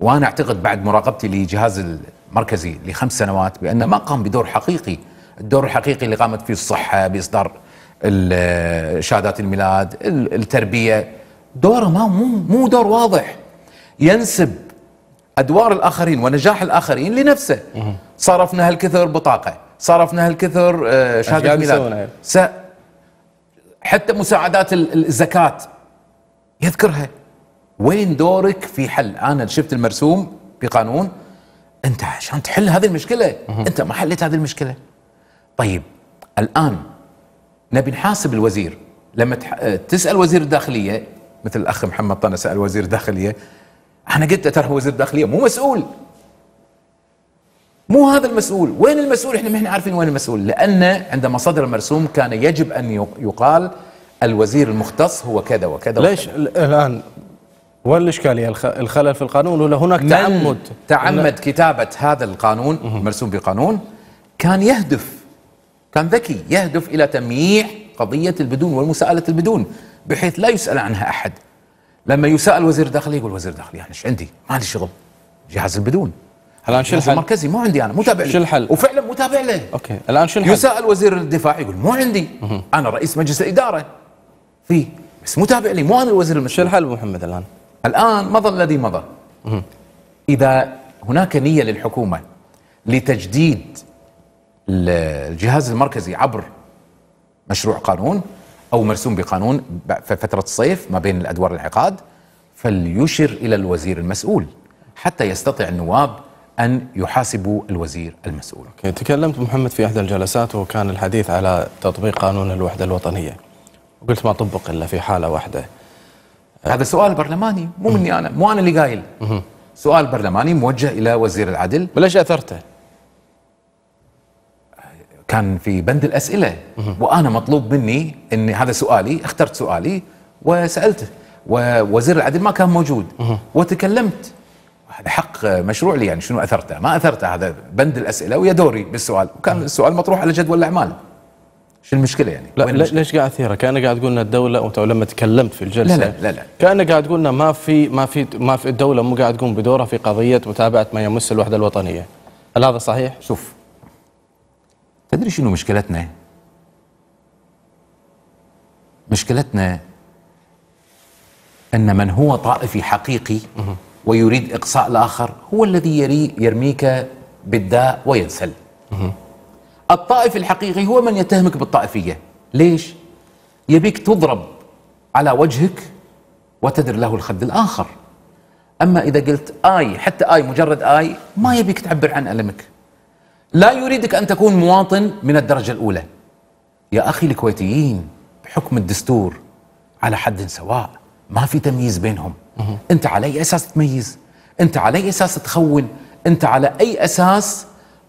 وانا اعتقد بعد مراقبتي لجهاز المركزي لخمس سنوات بان ما قام بدور حقيقي الدور الحقيقي اللي قامت فيه الصحه باصدار شهادات الميلاد التربيه دوره ما مو مو دور واضح ينسب ادوار الاخرين ونجاح الاخرين لنفسه صرفنا هالكثر بطاقه صرفنا هالكثر آه، شهاده ميلاد يعني. س... حتى مساعدات الزكاه يذكرها وين دورك في حل انا شفت المرسوم بقانون انت عشان تحل هذه المشكله انت ما حليت هذه المشكله طيب الان نبي نحاسب الوزير لما آه، تسال وزير الداخليه مثل الاخ محمد طنا سال وزير الداخليه انا قلت له ترى وزير الداخليه مو مسؤول مو هذا المسؤول وين المسؤول احنا ما احنا عارفين وين المسؤول لان عندما صدر المرسوم كان يجب ان يقال الوزير المختص هو كذا وكذا ليش وكذا. الان وين الاشكاليه الخلل في القانون ولا هناك تعمد تعمد كتابه هذا القانون المرسوم بقانون كان يهدف كان ذكي يهدف الى تمييع قضيه البدون والمساءله البدون بحيث لا يسال عنها احد لما يسال وزير داخلي يقول وزير داخلي انا يعني ايش عندي ما عندي شغل جهاز البدون الان شو الحل؟ مركزي مو عندي انا متابع له شو الحل؟ وفعلا متابع له اوكي الان شو الحل؟ يسال وزير الدفاع يقول مو عندي مه. انا رئيس مجلس الاداره في بس متابع لي مو انا الوزير المسؤول شو الحل محمد الان؟ الان مضى الذي مضى مه. اذا هناك نيه للحكومه لتجديد الجهاز المركزي عبر مشروع قانون او مرسوم بقانون في فتره الصيف ما بين الادوار العقاد فليشر الى الوزير المسؤول حتى يستطيع النواب أن يحاسبوا الوزير المسؤول تكلمت محمد في إحدى الجلسات وكان الحديث على تطبيق قانون الوحدة الوطنية وقلت ما طبق إلا في حالة واحدة هذا سؤال برلماني مو مني أنا مو أنا اللي قايل سؤال برلماني موجه إلى وزير العدل وليش أثرته؟ كان في بند الأسئلة وأنا مطلوب مني أن هذا سؤالي اخترت سؤالي وسألته ووزير العدل ما كان موجود وتكلمت حق مشروع لي يعني شنو اثرته؟ ما اثرته هذا بند الاسئله ويا دوري بالسؤال وكان نعم. السؤال مطروح على جدول الاعمال شو المشكله يعني؟ لا المشكلة؟ ليش قاعد اثيره؟ كانك قاعد تقول ان الدوله وانت لما تكلمت في الجلسه لا لا لا, لا. كانك قاعد تقول ما في ما في ما في الدوله مو قاعد تقوم بدورها في قضيه متابعه ما يمس الوحده الوطنيه. هل هذا صحيح؟ شوف تدري شنو مشكلتنا؟ مشكلتنا ان من هو طائفي حقيقي ويريد إقصاء الآخر هو الذي يري يرميك بالداء وينسل الطائف الحقيقي هو من يتهمك بالطائفية ليش؟ يبيك تضرب على وجهك وتدر له الخد الآخر أما إذا قلت آي حتى آي مجرد آي ما يبيك تعبر عن ألمك لا يريدك أن تكون مواطن من الدرجة الأولى يا أخي الكويتيين بحكم الدستور على حد سواء ما في تمييز بينهم انت على اي اساس تميز انت على اي اساس تخون انت على اي اساس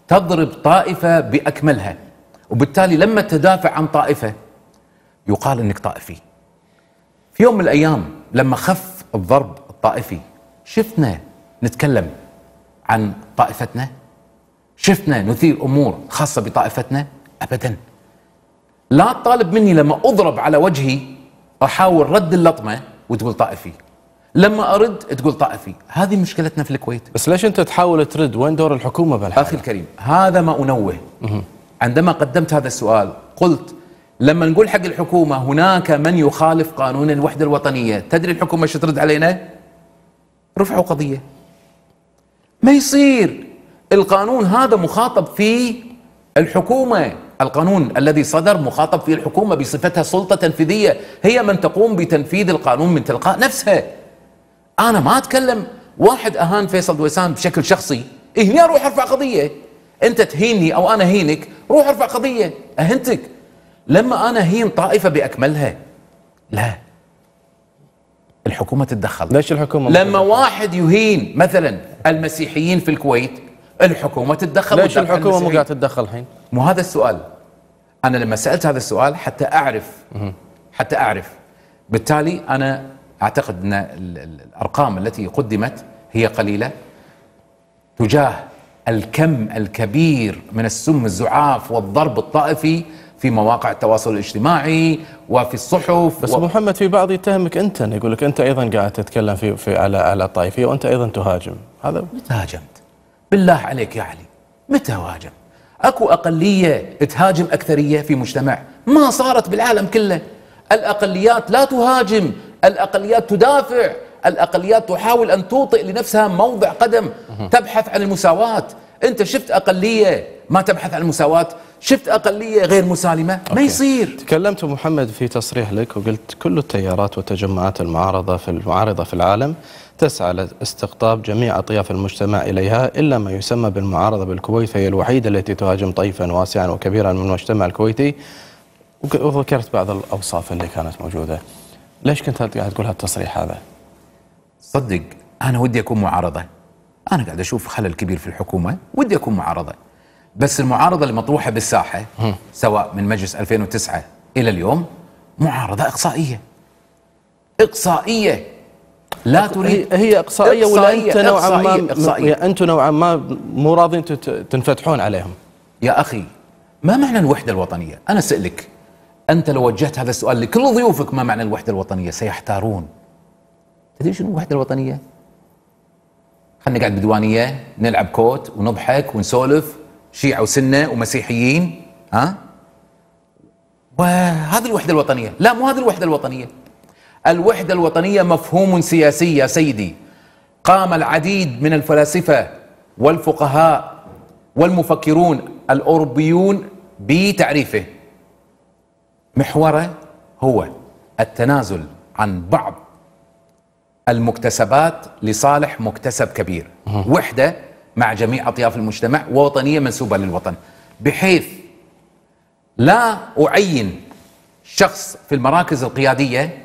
تضرب طائفه باكملها وبالتالي لما تدافع عن طائفه يقال انك طائفي في يوم من الايام لما خف الضرب الطائفي شفنا نتكلم عن طائفتنا شفنا نثير امور خاصه بطائفتنا ابدا لا تطالب مني لما اضرب على وجهي احاول رد اللطمه وتقول طائفي لما ارد تقول طائفي هذه مشكلتنا في الكويت بس ليش انت تحاول ترد وين دور الحكومه بالحال اخي الكريم هذا ما انوه عندما قدمت هذا السؤال قلت لما نقول حق الحكومه هناك من يخالف قانون الوحده الوطنيه تدري الحكومه شو ترد علينا رفعوا قضيه ما يصير القانون هذا مخاطب فيه الحكومه القانون الذي صدر مخاطب فيه الحكومه بصفتها سلطه تنفيذيه هي من تقوم بتنفيذ القانون من تلقاء نفسها انا ما اتكلم واحد اهان فيصل دويسان بشكل شخصي إيه، هنا روح ارفع قضيه انت تهيني او انا هينك روح ارفع قضيه اهنتك لما انا هين طائفه باكملها لا الحكومه تتدخل ليش الحكومه لما واحد يهين مثلا المسيحيين في الكويت الحكومه تتدخل ليش الحكومه مو قاعده تتدخل الحين مو هذا السؤال انا لما سالت هذا السؤال حتى اعرف حتى اعرف بالتالي انا اعتقد ان الارقام التي قدمت هي قليله تجاه الكم الكبير من السم الزعاف والضرب الطائفي في مواقع التواصل الاجتماعي وفي الصحف بس و... محمد في بعض يتهمك انت يقول لك انت ايضا قاعد تتكلم في, في على على الطائفيه وانت ايضا تهاجم هذا متى هاجمت؟ بالله عليك يا علي متى هاجمت؟ اكو اقليه تهاجم اكثريه في مجتمع ما صارت بالعالم كله الاقليات لا تهاجم الأقليات تدافع الأقليات تحاول أن توطئ لنفسها موضع قدم تبحث عن المساواة أنت شفت أقلية ما تبحث عن المساواة شفت أقلية غير مسالمة أوكي. ما يصير تكلمت محمد في تصريح لك وقلت كل التيارات وتجمعات المعارضة في المعارضة في العالم تسعى لاستقطاب جميع أطياف المجتمع إليها إلا ما يسمى بالمعارضة بالكويت فهي الوحيدة التي تهاجم طيفا واسعا وكبيرا من المجتمع الكويتي وذكرت بعض الأوصاف اللي كانت موجودة ليش كنت قاعد تقول هالتصريح هذا؟ صدق انا ودي اكون معارضه انا قاعد اشوف خلل كبير في الحكومه ودي اكون معارضه بس المعارضه المطروحه بالساحه سواء من مجلس 2009 الى اليوم معارضه اقصائيه اقصائيه لا تريد هي اقصائيه, ولا انت نوعا ما إقصائية انتم نوعا ما مو راضين تنفتحون عليهم يا اخي ما معنى الوحده الوطنيه؟ انا اسالك أنت لو وجهت هذا السؤال لكل ضيوفك ما معنى الوحدة الوطنية سيحتارون تدري شنو الوحدة الوطنية؟ خلينا نقعد بدوانية نلعب كوت ونضحك ونسولف شيعة وسنة ومسيحيين ها؟ وهذه الوحدة الوطنية لا مو هذه الوحدة الوطنية الوحدة الوطنية مفهوم سياسي يا سيدي قام العديد من الفلاسفة والفقهاء والمفكرون الأوروبيون بتعريفه محوره هو التنازل عن بعض المكتسبات لصالح مكتسب كبير وحده مع جميع اطياف المجتمع ووطنيه منسوبه للوطن بحيث لا اعين شخص في المراكز القياديه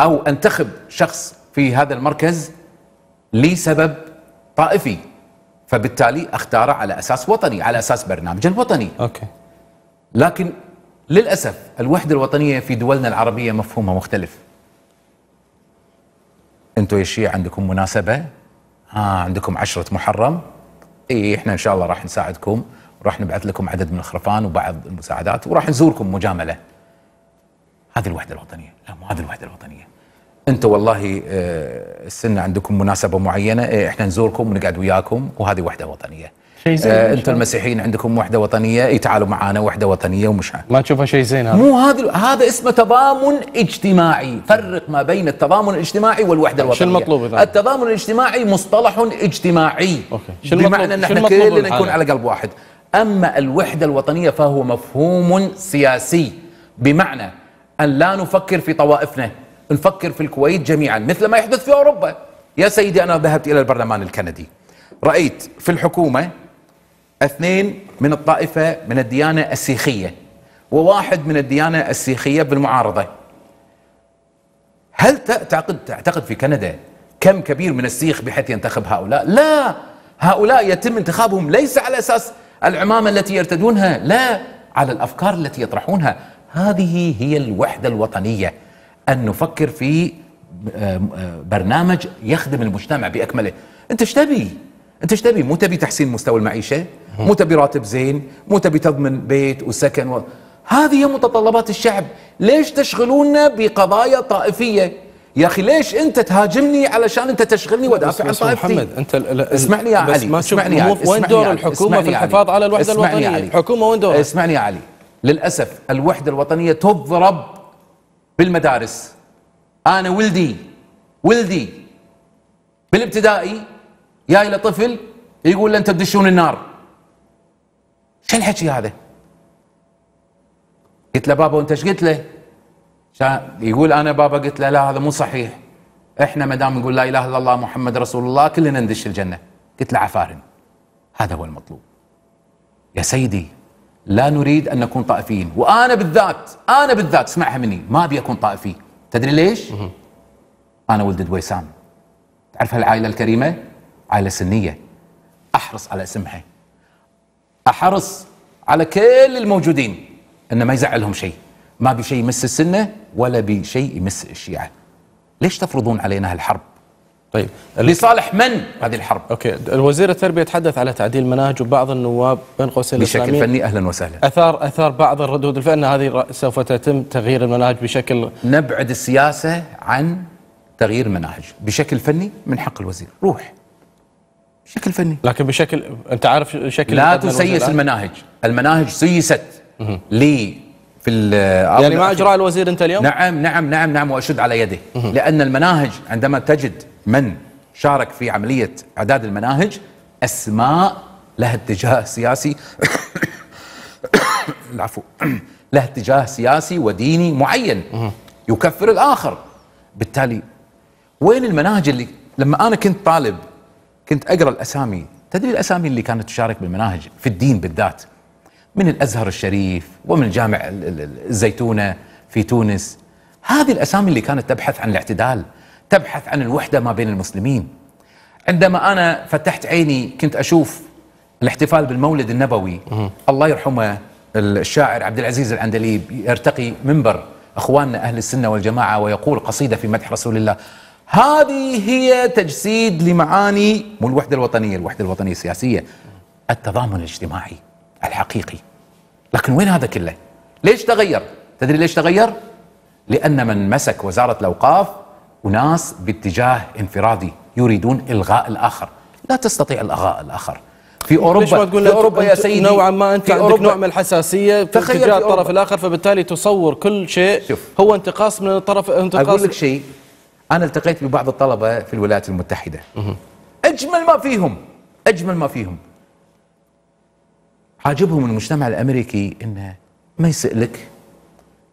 او انتخب شخص في هذا المركز لسبب طائفي فبالتالي اختاره على اساس وطني على اساس برنامج الوطني اوكي لكن للأسف الوحدة الوطنية في دولنا العربية مفهومها مختلف انتم يا الشيعة عندكم مناسبة آه عندكم عشرة محرم اي احنا ان شاء الله راح نساعدكم وراح نبعث لكم عدد من الخرفان وبعض المساعدات وراح نزوركم مجاملة هذه الوحدة الوطنية لا مو هذه الوحدة الوطنية انتم والله آه، السنة عندكم مناسبة معينة احنا نزوركم ونقعد وياكم وهذه وحدة وطنية شيء زين آه انتم المسيحيين عندكم وحده وطنيه تعالوا معانا وحده وطنيه ومش ما تشوفها شيء زين هذا مو هذا هذا اسمه تضامن اجتماعي فرق ما بين التضامن الاجتماعي والوحده الوطنيه شو المطلوب اذا التضامن الاجتماعي مصطلح اجتماعي اوكي شو المطلوب بمعنى ان احنا كلنا نكون على قلب واحد اما الوحده الوطنيه فهو مفهوم سياسي بمعنى ان لا نفكر في طوائفنا نفكر في الكويت جميعا مثل ما يحدث في اوروبا يا سيدي انا ذهبت الى البرلمان الكندي رايت في الحكومه اثنين من الطائفة من الديانة السيخية وواحد من الديانة السيخية بالمعارضة هل تعتقد, تعتقد في كندا كم كبير من السيخ بحيث ينتخب هؤلاء لا هؤلاء يتم انتخابهم ليس على أساس العمامة التي يرتدونها لا على الأفكار التي يطرحونها هذه هي الوحدة الوطنية أن نفكر في آه، آه، برنامج يخدم المجتمع بأكمله أنت ايش تبي انت ايش تبي مو تبي تحسين مستوى المعيشه مو تبي راتب زين مو تبي تضمن بيت وسكن و... هذه هي متطلبات الشعب ليش تشغلونا بقضايا طائفيه يا اخي ليش انت تهاجمني علشان انت تشغلني ودافع عن طائفتي محمد انت ال ال اسمعني يا علي ما اسمعني يا علي وين دور الحكومه في الحفاظ على الوحده الوطنيه الحكومه وين دورها اسمعني يا علي للاسف الوحده الوطنيه تضرب بالمدارس انا ولدي ولدي بالابتدائي جاي له طفل يقول له انت تدشون النار شو الحكي هذا؟ قلت له بابا وانت ايش قلت له؟ يقول انا بابا قلت له لا هذا مو صحيح احنا ما دام نقول لا اله الا الله محمد رسول الله كلنا ندش الجنه قلت له عفارن هذا هو المطلوب يا سيدي لا نريد ان نكون طائفيين وانا بالذات انا بالذات اسمعها مني ما ابي اكون طائفي تدري ليش؟ انا ولد دويسان تعرف هالعائله الكريمه؟ عائلة سنية أحرص على اسمها أحرص على كل الموجودين أن ما يزعلهم شيء ما بشيء يمس السنة ولا بشيء يمس الشيعة ليش تفرضون علينا هالحرب طيب لصالح من هذه الحرب؟ اوكي الوزير التربيه تحدث على تعديل مناهج وبعض النواب بين قوسين بشكل فني اهلا وسهلا اثار اثار بعض الردود الفعل ان هذه سوف تتم تغيير المناهج بشكل نبعد السياسه عن تغيير المناهج بشكل فني من حق الوزير روح بشكل فني لكن بشكل انت عارف شكل لا تسيس المناهج المناهج سيست لي في يعني ما اجراء الوزير انت اليوم نعم نعم نعم نعم واشد على يده لان المناهج عندما تجد من شارك في عمليه اعداد المناهج اسماء لها اتجاه سياسي العفو لها اتجاه سياسي وديني معين يكفر الاخر بالتالي وين المناهج اللي لما انا كنت طالب كنت اقرا الاسامي تدري الاسامي اللي كانت تشارك بالمناهج في الدين بالذات من الازهر الشريف ومن جامع الزيتونه في تونس هذه الاسامي اللي كانت تبحث عن الاعتدال تبحث عن الوحده ما بين المسلمين عندما انا فتحت عيني كنت اشوف الاحتفال بالمولد النبوي الله يرحمه الشاعر عبد العزيز العندليب يرتقي منبر اخواننا اهل السنه والجماعه ويقول قصيده في مدح رسول الله هذه هي تجسيد لمعاني مو الوحدة الوطنية الوحدة الوطنية السياسية التضامن الاجتماعي الحقيقي لكن وين هذا كله ليش تغير تدري ليش تغير لأن من مسك وزارة الأوقاف أناس باتجاه انفرادي يريدون إلغاء الآخر لا تستطيع الغاء الآخر في اوروبا ليش ما تقول في اوروبا يا سيدي نوعا ما انت عندك نوع من الحساسيه في اتجاه الطرف الاخر فبالتالي تصور كل شيء شوف هو انتقاص من الطرف انتقاص اقول لك شيء أنا التقيت ببعض الطلبة في الولايات المتحدة أجمل ما فيهم أجمل ما فيهم عاجبهم المجتمع الأمريكي أنه ما يسألك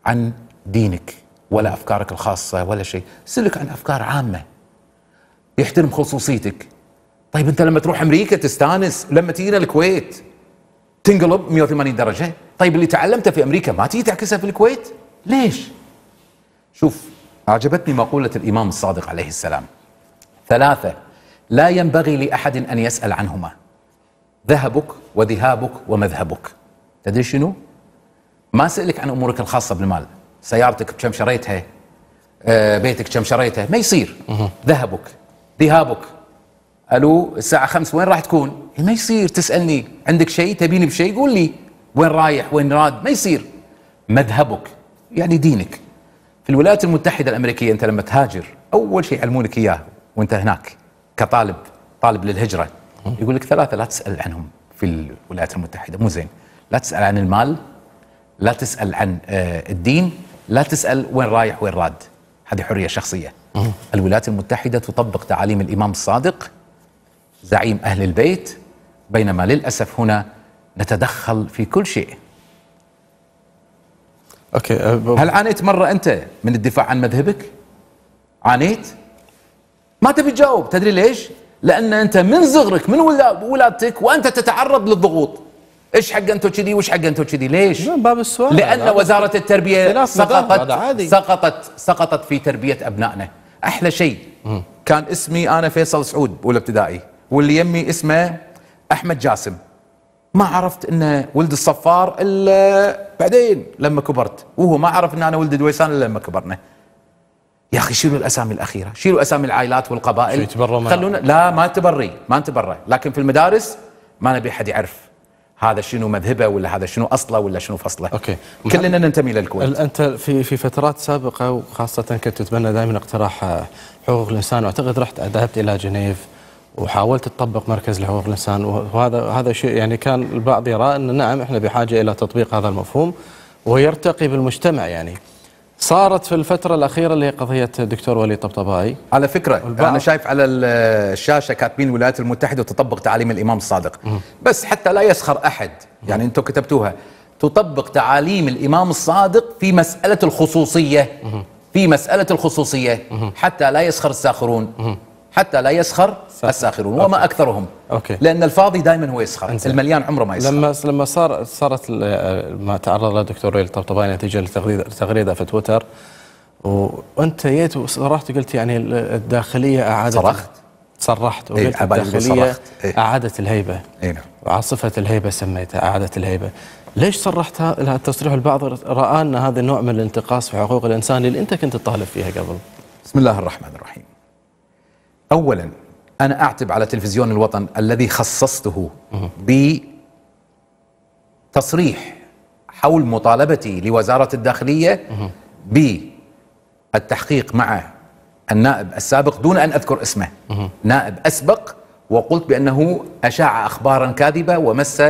عن دينك ولا أفكارك الخاصة ولا شيء يسالك عن أفكار عامة يحترم خصوصيتك طيب أنت لما تروح أمريكا تستانس لما تيجي الكويت تنقلب 180 درجة طيب اللي تعلمته في أمريكا ما تيجي تعكسها في الكويت ليش شوف أعجبتني مقولة الإمام الصادق عليه السلام ثلاثة لا ينبغي لأحد أن يسأل عنهما ذهبك وذهابك ومذهبك تدري شنو؟ ما سألك عن أمورك الخاصة بالمال سيارتك بكم شريتها آه بيتك كم شريته ما يصير ذهبك ذهابك ألو الساعة خمس وين راح تكون إيه، ما يصير تسألني عندك شيء تبيني بشيء قول لي وين رايح وين راد ما يصير مذهبك يعني دينك الولايات المتحدة الأمريكية أنت لما تهاجر أول شيء يعلمونك إياه وأنت هناك كطالب طالب للهجرة يقول لك ثلاثة لا تسأل عنهم في الولايات المتحدة مو زين لا تسأل عن المال لا تسأل عن آه، الدين لا تسأل وين رايح وين راد هذه حرية شخصية الولايات المتحدة تطبق تعاليم الإمام الصادق زعيم أهل البيت بينما للأسف هنا نتدخل في كل شيء اوكي أه، هل عانيت مره انت من الدفاع عن مذهبك؟ عانيت؟ ما تبي تجاوب تدري ليش؟ لان انت من صغرك من ولادتك وانت تتعرض للضغوط ايش حق انتو كذي وايش حق انتو كذي ليش؟ من باب السؤال لان وزاره التربيه سقطت سقطت سقطت في تربيه ابنائنا احلى شيء كان اسمي انا فيصل سعود باولى ابتدائي واللي يمي اسمه احمد جاسم ما عرفت انه ولد الصفار الا بعدين لما كبرت وهو ما عرف ان انا ولد دويسان الا لما كبرنا يا اخي شيلوا الاسامي الاخيره شيلوا اسامي العائلات والقبائل خلونا لا ما تبري ما نتبرى لكن في المدارس ما نبي احد يعرف هذا شنو مذهبه ولا هذا شنو اصله ولا شنو فصله أوكي. كلنا ننتمي للكويت انت في في فترات سابقه وخاصه كنت تتبنى دائما اقتراح حقوق الانسان واعتقد رحت ذهبت الى جنيف وحاولت تطبق مركز لحقوق الانسان وهذا هذا شيء يعني كان البعض يرى ان نعم احنا بحاجه الى تطبيق هذا المفهوم ويرتقي بالمجتمع يعني صارت في الفترة الأخيرة اللي هي قضية الدكتور وليد طبطبائي على فكرة والبعض. أنا شايف على الشاشة كاتبين الولايات المتحدة تطبق تعاليم الإمام الصادق بس حتى لا يسخر أحد يعني أنتم كتبتوها تطبق تعاليم الإمام الصادق في مسألة الخصوصية في مسألة الخصوصية حتى لا يسخر الساخرون حتى لا يسخر صح. الساخرون وما أوكي. اكثرهم أوكي. لان الفاضي دائما هو يسخر أنزل. المليان عمره ما يسخر لما لما صار صارت ما تعرض له دكتور ريل طبطباني نتيجه لتغريده في تويتر وانت جيت وصرحت قلت يعني الداخليه اعادت صرخت صرحت إيه، وقلت إيه الداخليه إيه؟ اعادت الهيبه اي نعم عاصفه الهيبه سميتها اعادت الهيبه ليش صرحت هذا التصريح البعض راى ان هذا نوع من الانتقاص في حقوق الانسان اللي انت كنت تطالب فيها قبل بسم الله الرحمن الرحيم اولا انا اعتب على تلفزيون الوطن الذي خصصته بتصريح حول مطالبتي لوزاره الداخليه بالتحقيق مع النائب السابق دون ان اذكر اسمه نائب اسبق وقلت بانه اشاع اخبارا كاذبه ومس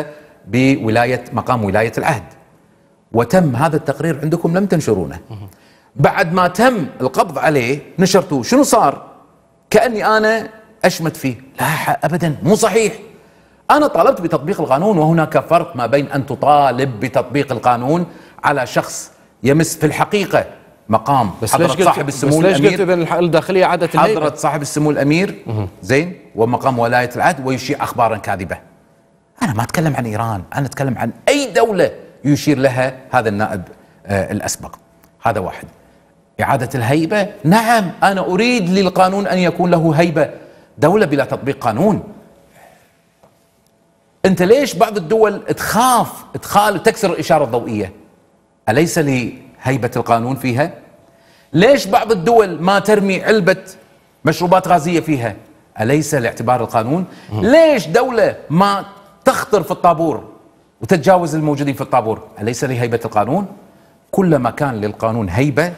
بولايه مقام ولايه العهد وتم هذا التقرير عندكم لم تنشرونه بعد ما تم القبض عليه نشرتوه شنو صار كاني انا اشمت فيه لا ابدا مو صحيح انا طالبت بتطبيق القانون وهناك فرق ما بين ان تطالب بتطبيق القانون على شخص يمس في الحقيقه مقام بس حضرة صاحب السمو بس الامير ليش بين الداخليه عاده حضرة صاحب السمو الامير زين ومقام ولايه العهد ويشيع اخبارا كاذبه انا ما اتكلم عن ايران انا اتكلم عن اي دوله يشير لها هذا النائب آه الاسبق هذا واحد إعادة الهيبة نعم أنا أريد للقانون أن يكون له هيبة دولة بلا تطبيق قانون أنت ليش بعض الدول تخاف تخالف تكسر الإشارة الضوئية أليس لهيبة القانون فيها ليش بعض الدول ما ترمي علبة مشروبات غازية فيها أليس لاعتبار القانون ليش دولة ما تخطر في الطابور وتتجاوز الموجودين في الطابور أليس لهيبة القانون كلما كان للقانون هيبة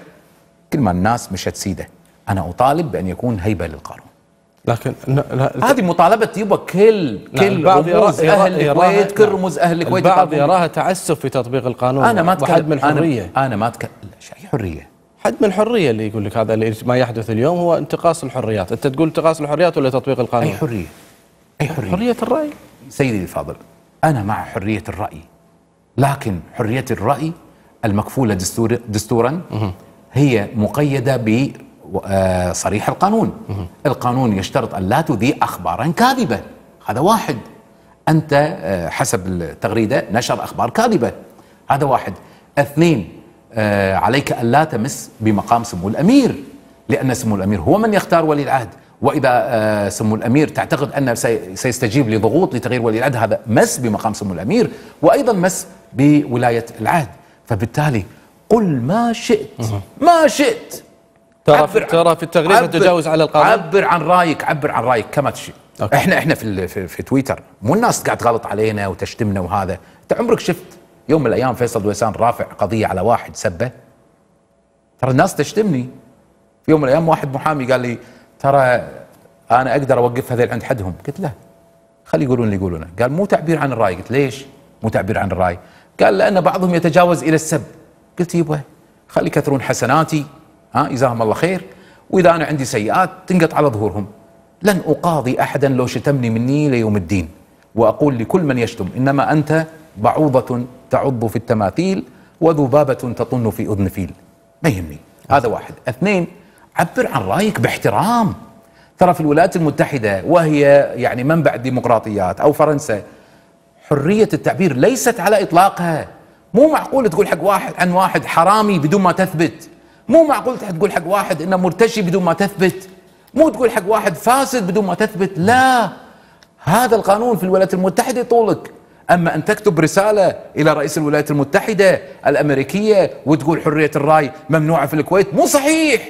كل ما الناس مشت سيده انا اطالب بان يكون هيبه للقانون لكن لا لا هذه مطالبه يبا كل كل بعض رموز اهل الكويت كل رموز اهل الكويت البعض يراها تعسف في تطبيق القانون انا ما اتكلم من الحريه انا, أنا ما اتكلم شيء حريه حد من الحريه اللي يقول لك هذا اللي ما يحدث اليوم هو انتقاص الحريات انت تقول انتقاص الحريات ولا تطبيق القانون اي حريه اي حريه حريه الراي سيدي الفاضل انا مع حريه الراي لكن حريه الراي المكفوله دستور دستورا هي مقيدة بصريح آه، القانون القانون يشترط أن لا تذيع أخبارا كاذبة هذا واحد أنت آه، حسب التغريدة نشر أخبار كاذبة هذا واحد اثنين آه، عليك أن لا تمس بمقام سمو الأمير لأن سمو الأمير هو من يختار ولي العهد واذا سمو الامير تعتقد انه سيستجيب لضغوط لتغيير ولي العهد هذا مس بمقام سمو الامير وايضا مس بولايه العهد فبالتالي قل ما شئت ما شئت ترى في ترى في التغريده تجاوز على القانون عبر عن رايك عبر عن رايك كما تشي أوكي. احنا احنا في, في في تويتر مو الناس قاعد تغلط علينا وتشتمنا وهذا انت عمرك شفت يوم من الايام فيصل دويسان رافع قضيه على واحد سبه ترى الناس تشتمني في يوم من الايام واحد محامي قال لي ترى انا اقدر اوقف هذيل عند حدهم قلت له خلي يقولون اللي يقولونه قال مو تعبير عن الراي قلت ليش مو تعبير عن الراي قال لان بعضهم يتجاوز الى السب قلت يبا خلي يكثرون حسناتي ها جزاهم الله خير واذا انا عندي سيئات تنقط على ظهورهم لن اقاضي احدا لو شتمني مني ليوم الدين واقول لكل من يشتم انما انت بعوضه تعض في التماثيل وذبابه تطن في اذن فيل ما يهمني هذا واحد اثنين عبر عن رايك باحترام ترى في الولايات المتحده وهي يعني منبع الديمقراطيات او فرنسا حريه التعبير ليست على اطلاقها مو معقول تقول حق واحد عن واحد حرامي بدون ما تثبت مو معقول تقول حق واحد انه مرتشي بدون ما تثبت مو تقول حق واحد فاسد بدون ما تثبت لا هذا القانون في الولايات المتحدة يطولك أما أن تكتب رسالة إلى رئيس الولايات المتحدة الأمريكية وتقول حرية الرأي ممنوعة في الكويت مو صحيح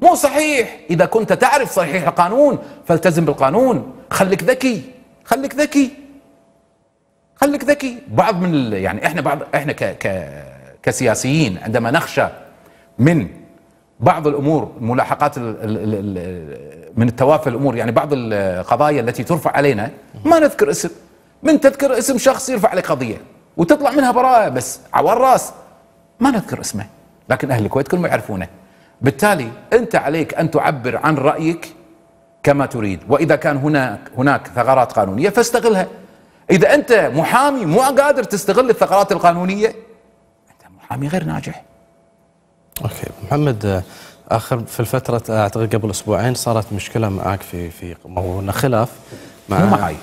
مو صحيح إذا كنت تعرف صحيح القانون فالتزم بالقانون خليك ذكي خليك ذكي قال لك ذكي بعض من يعني احنا بعض احنا ك ك كسياسيين عندما نخشى من بعض الامور ملاحقات ال ال ال من التوافى الامور يعني بعض القضايا التي ترفع علينا ما نذكر اسم من تذكر اسم شخص يرفع عليك قضيه وتطلع منها براءه بس عوار راس ما نذكر اسمه لكن اهل الكويت كلهم يعرفونه بالتالي انت عليك ان تعبر عن رايك كما تريد واذا كان هناك هناك ثغرات قانونيه فاستغلها اذا انت محامي مو قادر تستغل الثغرات القانونيه انت محامي غير ناجح اوكي محمد آه، اخر في الفتره آه، اعتقد قبل اسبوعين صارت مشكله معك في في خلاف مع مو معي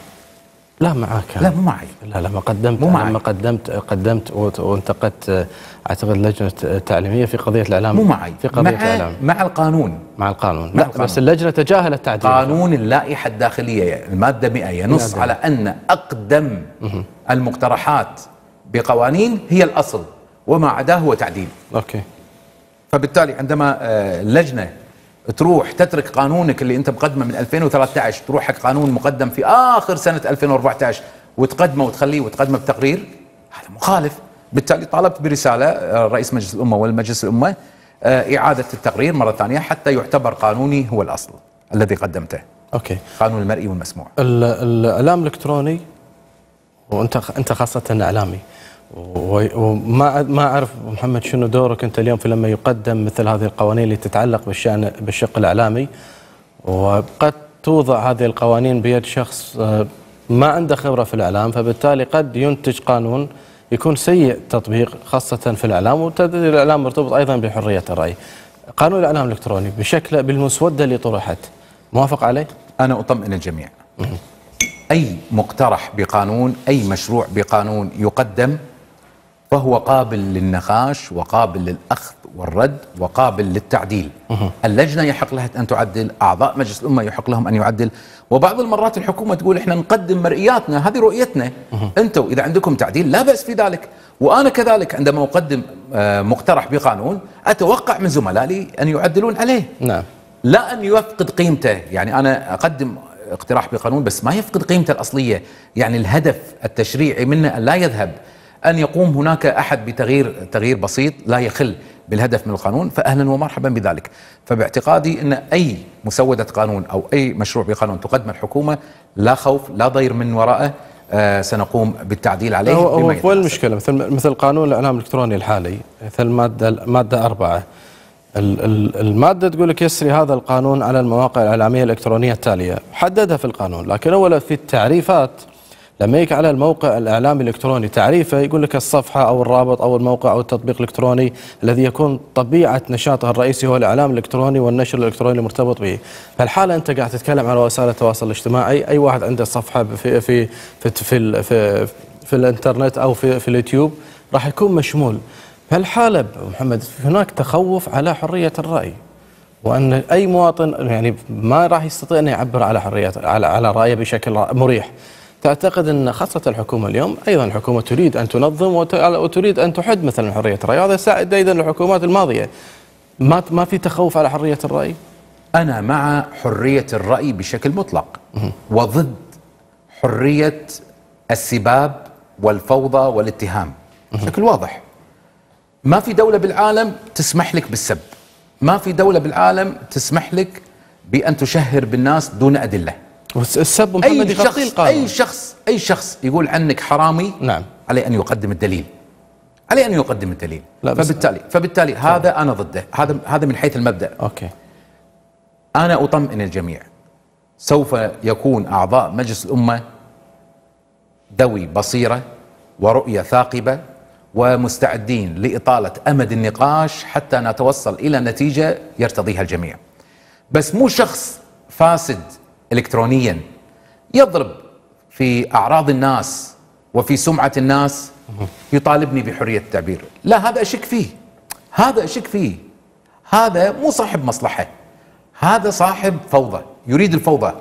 لا معك لا مو معي لا لما قدمت مو معي. لما قدمت قدمت وانتقدت اعتقد لجنه تعليميه في قضيه الاعلام مو معي في قضيه مع الاعلام مع القانون مع القانون مع القانون. بس اللجنه تجاهلت تعديل قانون اللائحه الداخليه يعني الماده 100 ينص نعم. على ان اقدم مه. المقترحات بقوانين هي الاصل وما عداه هو تعديل اوكي فبالتالي عندما آه، لجنه تروح تترك قانونك اللي انت مقدمه من 2013 تروح حق قانون مقدم في اخر سنه 2014 وتقدمه وتخليه وتقدمه بتقرير هذا مخالف بالتالي طالبت برساله آه، رئيس مجلس الامه والمجلس الامه آه، اعاده التقرير مره ثانيه حتى يعتبر قانوني هو الاصل الذي قدمته. اوكي. قانون المرئي والمسموع. الاعلام الالكتروني وانت انت خاصه اعلامي وما ما اعرف محمد شنو دورك انت اليوم في لما يقدم مثل هذه القوانين اللي تتعلق بالشان بالشق الاعلامي وقد توضع هذه القوانين بيد شخص آه، ما عنده خبره في الاعلام فبالتالي قد ينتج قانون يكون سيء تطبيق خاصه في الاعلام وتدري الاعلام مرتبط ايضا بحريه الراي. قانون الاعلام الالكتروني بشكله بالمسوده اللي طرحت موافق عليه؟ انا اطمئن الجميع. اي مقترح بقانون، اي مشروع بقانون يقدم فهو قابل للنقاش وقابل للأخذ والرد وقابل للتعديل اللجنة يحق لها أن تعدل أعضاء مجلس الأمة يحق لهم أن يعدل وبعض المرات الحكومة تقول إحنا نقدم مرئياتنا هذه رؤيتنا أنتم إذا عندكم تعديل لا بأس في ذلك وأنا كذلك عندما أقدم آه، مقترح بقانون أتوقع من زملائي أن يعدلون عليه نعم لا أن يفقد قيمته يعني أنا أقدم اقتراح بقانون بس ما يفقد قيمته الأصلية يعني الهدف التشريعي منه أن لا يذهب ان يقوم هناك احد بتغيير تغيير بسيط لا يخل بالهدف من القانون فاهلا ومرحبا بذلك فباعتقادي ان اي مسوده قانون او اي مشروع بقانون تقدمه الحكومه لا خوف لا ضير من وراءه آه سنقوم بالتعديل عليه هو, هو المشكله مثل مثل قانون الاعلام الالكتروني الحالي مثل ماده الماده أربعة الماده تقول لك يسري هذا القانون على المواقع الاعلاميه الالكترونيه التاليه حددها في القانون لكن اولا في التعريفات لما يجيك على الموقع الاعلامي الالكتروني تعريفه يقول لك الصفحه او الرابط او الموقع او التطبيق الالكتروني الذي يكون طبيعه نشاطه الرئيسي هو الاعلام الالكتروني والنشر الالكتروني المرتبط به، فالحاله انت قاعد تتكلم على وسائل التواصل الاجتماعي، اي واحد عنده صفحه في في في في, في, في الانترنت او في في اليوتيوب راح يكون مشمول. فالحاله محمد هناك تخوف على حريه الراي. وان اي مواطن يعني ما راح يستطيع انه يعبر على حريه على على رايه بشكل مريح. تعتقد أن خاصة الحكومة اليوم أيضا الحكومة تريد أن تنظم وتريد أن تحد مثلا حرية الرأي هذا سائد أيضا للحكومات الماضية ما ما في تخوف على حرية الرأي؟ أنا مع حرية الرأي بشكل مطلق وضد حرية السباب والفوضى والاتهام بشكل واضح ما في دولة بالعالم تسمح لك بالسب ما في دولة بالعالم تسمح لك بأن تشهر بالناس دون أدلة السب محمد يغطي القانون أي شخص أي شخص يقول عنك حرامي نعم عليه أن يقدم الدليل عليه أن يقدم الدليل لا بس فبالتالي فبالتالي طبعا. هذا أنا ضده هذا هذا من حيث المبدأ أوكي أنا أطمئن الجميع سوف يكون أعضاء مجلس الأمة ذوي بصيرة ورؤية ثاقبة ومستعدين لإطالة أمد النقاش حتى نتوصل إلى نتيجة يرتضيها الجميع بس مو شخص فاسد الكترونيا يضرب في اعراض الناس وفي سمعه الناس يطالبني بحريه التعبير لا هذا اشك فيه هذا اشك فيه هذا مو صاحب مصلحه هذا صاحب فوضى يريد الفوضى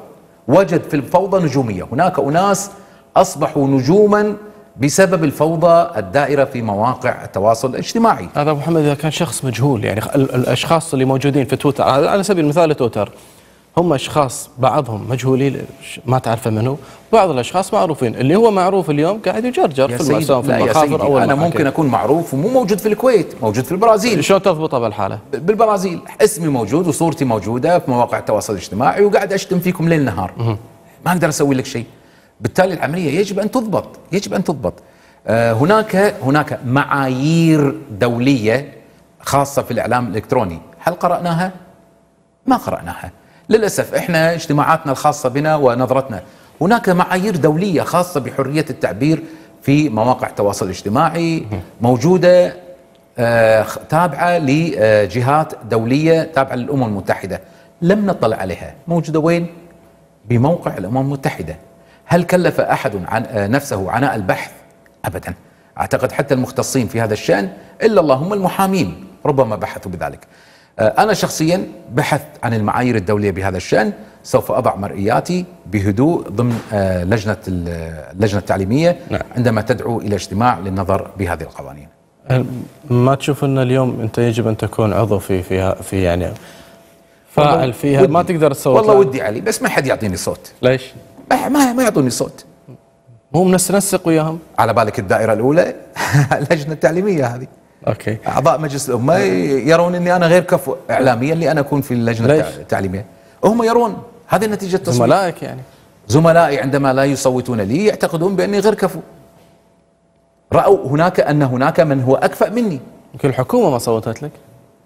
وجد في الفوضى نجوميه هناك اناس اصبحوا نجوما بسبب الفوضى الدائره في مواقع التواصل الاجتماعي. هذا ابو محمد اذا كان شخص مجهول يعني الاشخاص اللي موجودين في تويتر على سبيل المثال تويتر هم اشخاص بعضهم مجهولين ما تعرفه هو بعض الاشخاص معروفين اللي هو معروف اليوم قاعد يجرجر في المأساة في المخاطر اول انا ممكن اكون معروف ومو موجود في الكويت موجود في البرازيل شلون تضبطه بالحاله بالبرازيل اسمي موجود وصورتي موجوده في مواقع التواصل الاجتماعي وقاعد اشتم فيكم ليل نهار ما اقدر اسوي لك شيء بالتالي العمليه يجب ان تضبط يجب ان تضبط آه هناك هناك معايير دوليه خاصه في الاعلام الالكتروني هل قراناها ما قراناها للأسف إحنا اجتماعاتنا الخاصة بنا ونظرتنا هناك معايير دولية خاصة بحرية التعبير في مواقع التواصل الاجتماعي موجودة آه، تابعة لجهات دولية تابعة للأمم المتحدة لم نطلع عليها موجودة وين؟ بموقع الأمم المتحدة هل كلف أحد عن آه، نفسه عناء البحث؟ أبدا أعتقد حتى المختصين في هذا الشأن إلا اللهم المحامين ربما بحثوا بذلك آه، أنا شخصيا بحثت عن المعايير الدولية بهذا الشأن سوف أضع مرئياتي بهدوء ضمن آه، لجنة اللجنة التعليمية نعم. عندما تدعو إلى اجتماع للنظر بهذه القوانين ما تشوف أن اليوم أنت يجب أن تكون عضو في في, في يعني فاعل فيها ما تقدر تصوت والله ودي علي بس ما حد يعطيني صوت ليش؟ ما ما يعطوني صوت مو منسق وياهم على بالك الدائرة الأولى اللجنة التعليمية هذه اوكي اعضاء مجلس الامه يرون اني انا غير كفؤ اعلاميا لان اكون في اللجنه التعليميه هم يرون هذه نتيجه التصويت زملائك يعني زملائي عندما لا يصوتون لي يعتقدون باني غير كفؤ راوا هناك ان هناك من هو اكفأ مني يمكن الحكومه ما صوتت لك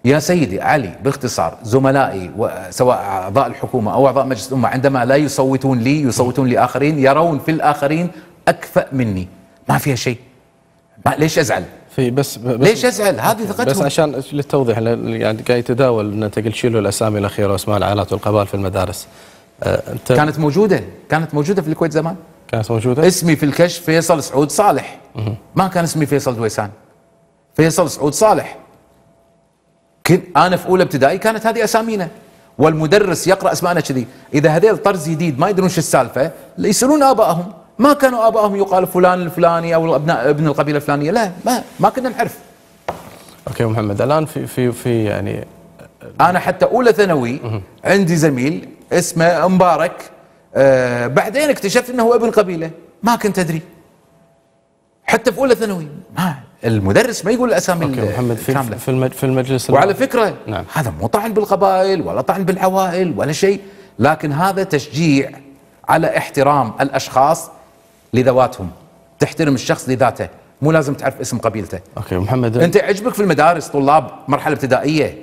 يا سيدي علي باختصار زملائي سواء اعضاء الحكومه او اعضاء مجلس الامه عندما لا يصوتون لي يصوتون لاخرين يرون في الاخرين اكفأ مني ما فيها شيء ما ليش ازعل في بس, بس ليش اسال هذه ثقتهم بس عشان للتوضيح يعني قاعد يتداول ان انت قلت شيلوا الاسامي الاخيره واسماء العائلات والقبائل في المدارس أه، انت كانت موجوده كانت موجوده في الكويت زمان كانت موجوده اسمي في الكشف فيصل سعود صالح ما كان اسمي فيصل دويسان فيصل سعود صالح انا في اولى ابتدائي كانت هذه اسامينا والمدرس يقرا اسمائنا كذي اذا هذيل طرز جديد ما يدرون شو السالفه يسالون ابائهم ما كانوا ابائهم يقال فلان الفلاني او ابناء ابن القبيله الفلانيه لا ما ما كنا نعرف اوكي محمد الان في في في يعني انا حتى اولى ثانوي عندي زميل اسمه مبارك آه بعدين اكتشفت انه هو ابن قبيله ما كنت ادري حتى في اولى ثانوي ما المدرس ما يقول الاسامي اوكي محمد في في, في المجلس وعلى فكره نعم. هذا مو طعن بالقبائل ولا طعن بالعوائل ولا شيء لكن هذا تشجيع على احترام الاشخاص لذواتهم تحترم الشخص لذاته مو لازم تعرف اسم قبيلته اوكي محمد انت عجبك في المدارس طلاب مرحله ابتدائيه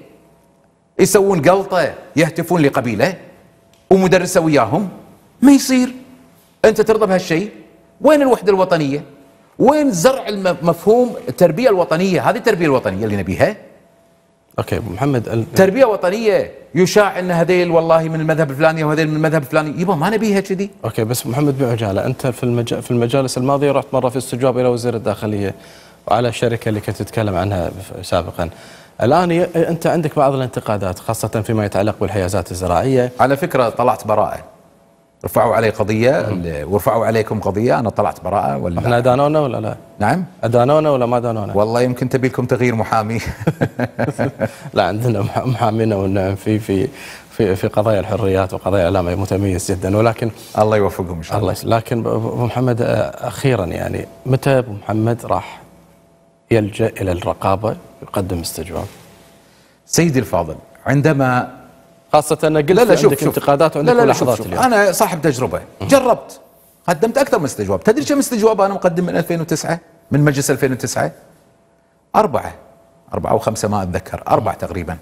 يسوون قلطه يهتفون لقبيله ومدرسه وياهم ما يصير انت ترضى بهالشيء وين الوحده الوطنيه وين زرع المفهوم التربيه الوطنيه هذه التربيه الوطنيه اللي نبيها اوكي ابو محمد ال... تربيه وطنيه يشاع ان هذيل والله من المذهب الفلاني وهذيل من المذهب الفلاني يبا ما نبيها كذي اوكي بس محمد بعجاله انت في المج... في المجالس الماضيه رحت مره في استجواب الى وزير الداخليه وعلى الشركه اللي كنت تتكلم عنها سابقا الان ي... انت عندك بعض الانتقادات خاصه فيما يتعلق بالحيازات الزراعيه على فكره طلعت براءه رفعوا علي قضيه ورفعوا عليكم قضيه انا طلعت براءه ولا احنا دانونا ولا لا؟ نعم؟ أه، دانونا ولا ما دانونا؟ والله يمكن تبي لكم تغيير محامي لا عندنا محامينا والنعم في في في في قضايا الحريات وقضايا الاعلام متميز جدا ولكن الله يوفقهم ان شاء الله لكن ابو محمد أه، اخيرا يعني متى ابو محمد راح يلجا الى الرقابه يقدم استجواب؟ سيدي الفاضل عندما خاصة أن قلت لا لا شوف عندك شوف انتقادات وعندك لا لا شوف شوف اليوم. أنا صاحب تجربة جربت قدمت أكثر من استجواب تدري كم استجواب أنا مقدم من 2009 من مجلس 2009 أربعة أربعة أو خمسة ما أتذكر أربعة تقريبا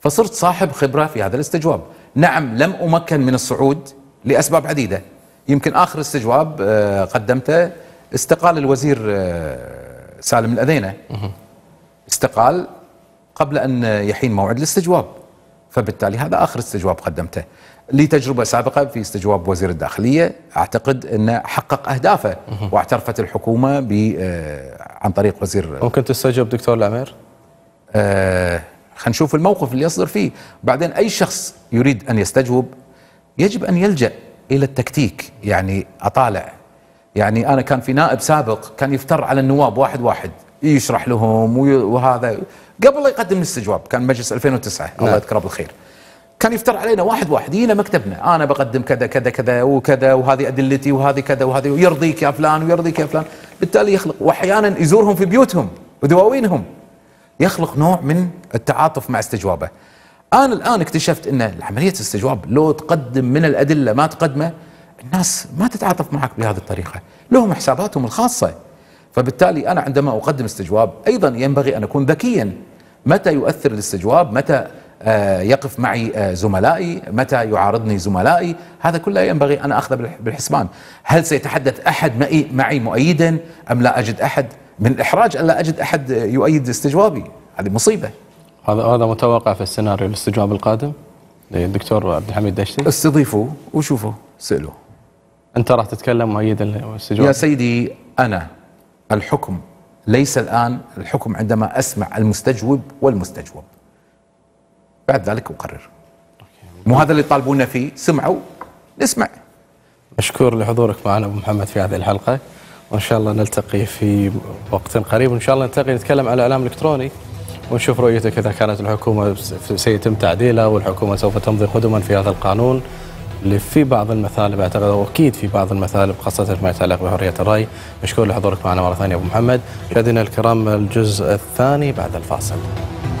فصرت صاحب خبرة في هذا الاستجواب نعم لم أمكن من الصعود لأسباب عديدة يمكن آخر استجواب آه، قدمته استقال الوزير آه، سالم الأذينة استقال قبل أن يحين موعد الاستجواب فبالتالي هذا اخر استجواب قدمته لي تجربه سابقه في استجواب وزير الداخليه اعتقد انه حقق اهدافه واعترفت الحكومه ب آه، عن طريق وزير ممكن تستجوب دكتور العمير؟ آه خلينا نشوف الموقف اللي يصدر فيه بعدين اي شخص يريد ان يستجوب يجب ان يلجا الى التكتيك يعني اطالع يعني انا كان في نائب سابق كان يفتر على النواب واحد واحد يشرح لهم وهذا قبل لا يقدم الاستجواب كان مجلس 2009 نعم. الله نعم. يذكره بالخير كان يفتر علينا واحد واحد يجينا مكتبنا انا بقدم كذا كذا كذا وكذا وهذه ادلتي وهذه كذا وهذه ويرضيك يا فلان ويرضيك يا فلان بالتالي يخلق واحيانا يزورهم في بيوتهم ودواوينهم يخلق نوع من التعاطف مع استجوابه انا الان اكتشفت ان عمليه الاستجواب لو تقدم من الادله ما تقدمه الناس ما تتعاطف معك بهذه الطريقه لهم حساباتهم الخاصه فبالتالي أنا عندما أقدم استجواب أيضا ينبغي أن أكون ذكيا متى يؤثر الاستجواب متى آه، يقف معي آه، زملائي متى يعارضني زملائي هذا كله ينبغي أن أخذه بالحسبان هل سيتحدث أحد معي, مؤيدا أم لا أجد أحد من الإحراج أن لا أجد أحد يؤيد استجوابي هذه مصيبة هذا هذا متوقع في السيناريو الاستجواب القادم للدكتور إيه، عبد الحميد دشتي استضيفوه وشوفه سألوه أنت راح تتكلم مؤيدا للاستجواب يا سيدي أنا الحكم ليس الآن الحكم عندما أسمع المستجوب والمستجوب بعد ذلك أقرر مو هذا اللي يطالبونا فيه سمعوا نسمع مشكور لحضورك معنا أبو محمد في هذه الحلقة وإن شاء الله نلتقي في وقت قريب وإن شاء الله نلتقي نتكلم على الإعلام الإلكتروني ونشوف رؤيتك إذا كانت الحكومة سيتم تعديلها والحكومة سوف تمضي قدما في هذا القانون في بعض المثالب اعتقد اكيد في بعض المثالب خاصه فيما يتعلق بحريه الراي مشكور لحضورك معنا مره ثانيه ابو محمد مشاهدينا الكرام الجزء الثاني بعد الفاصل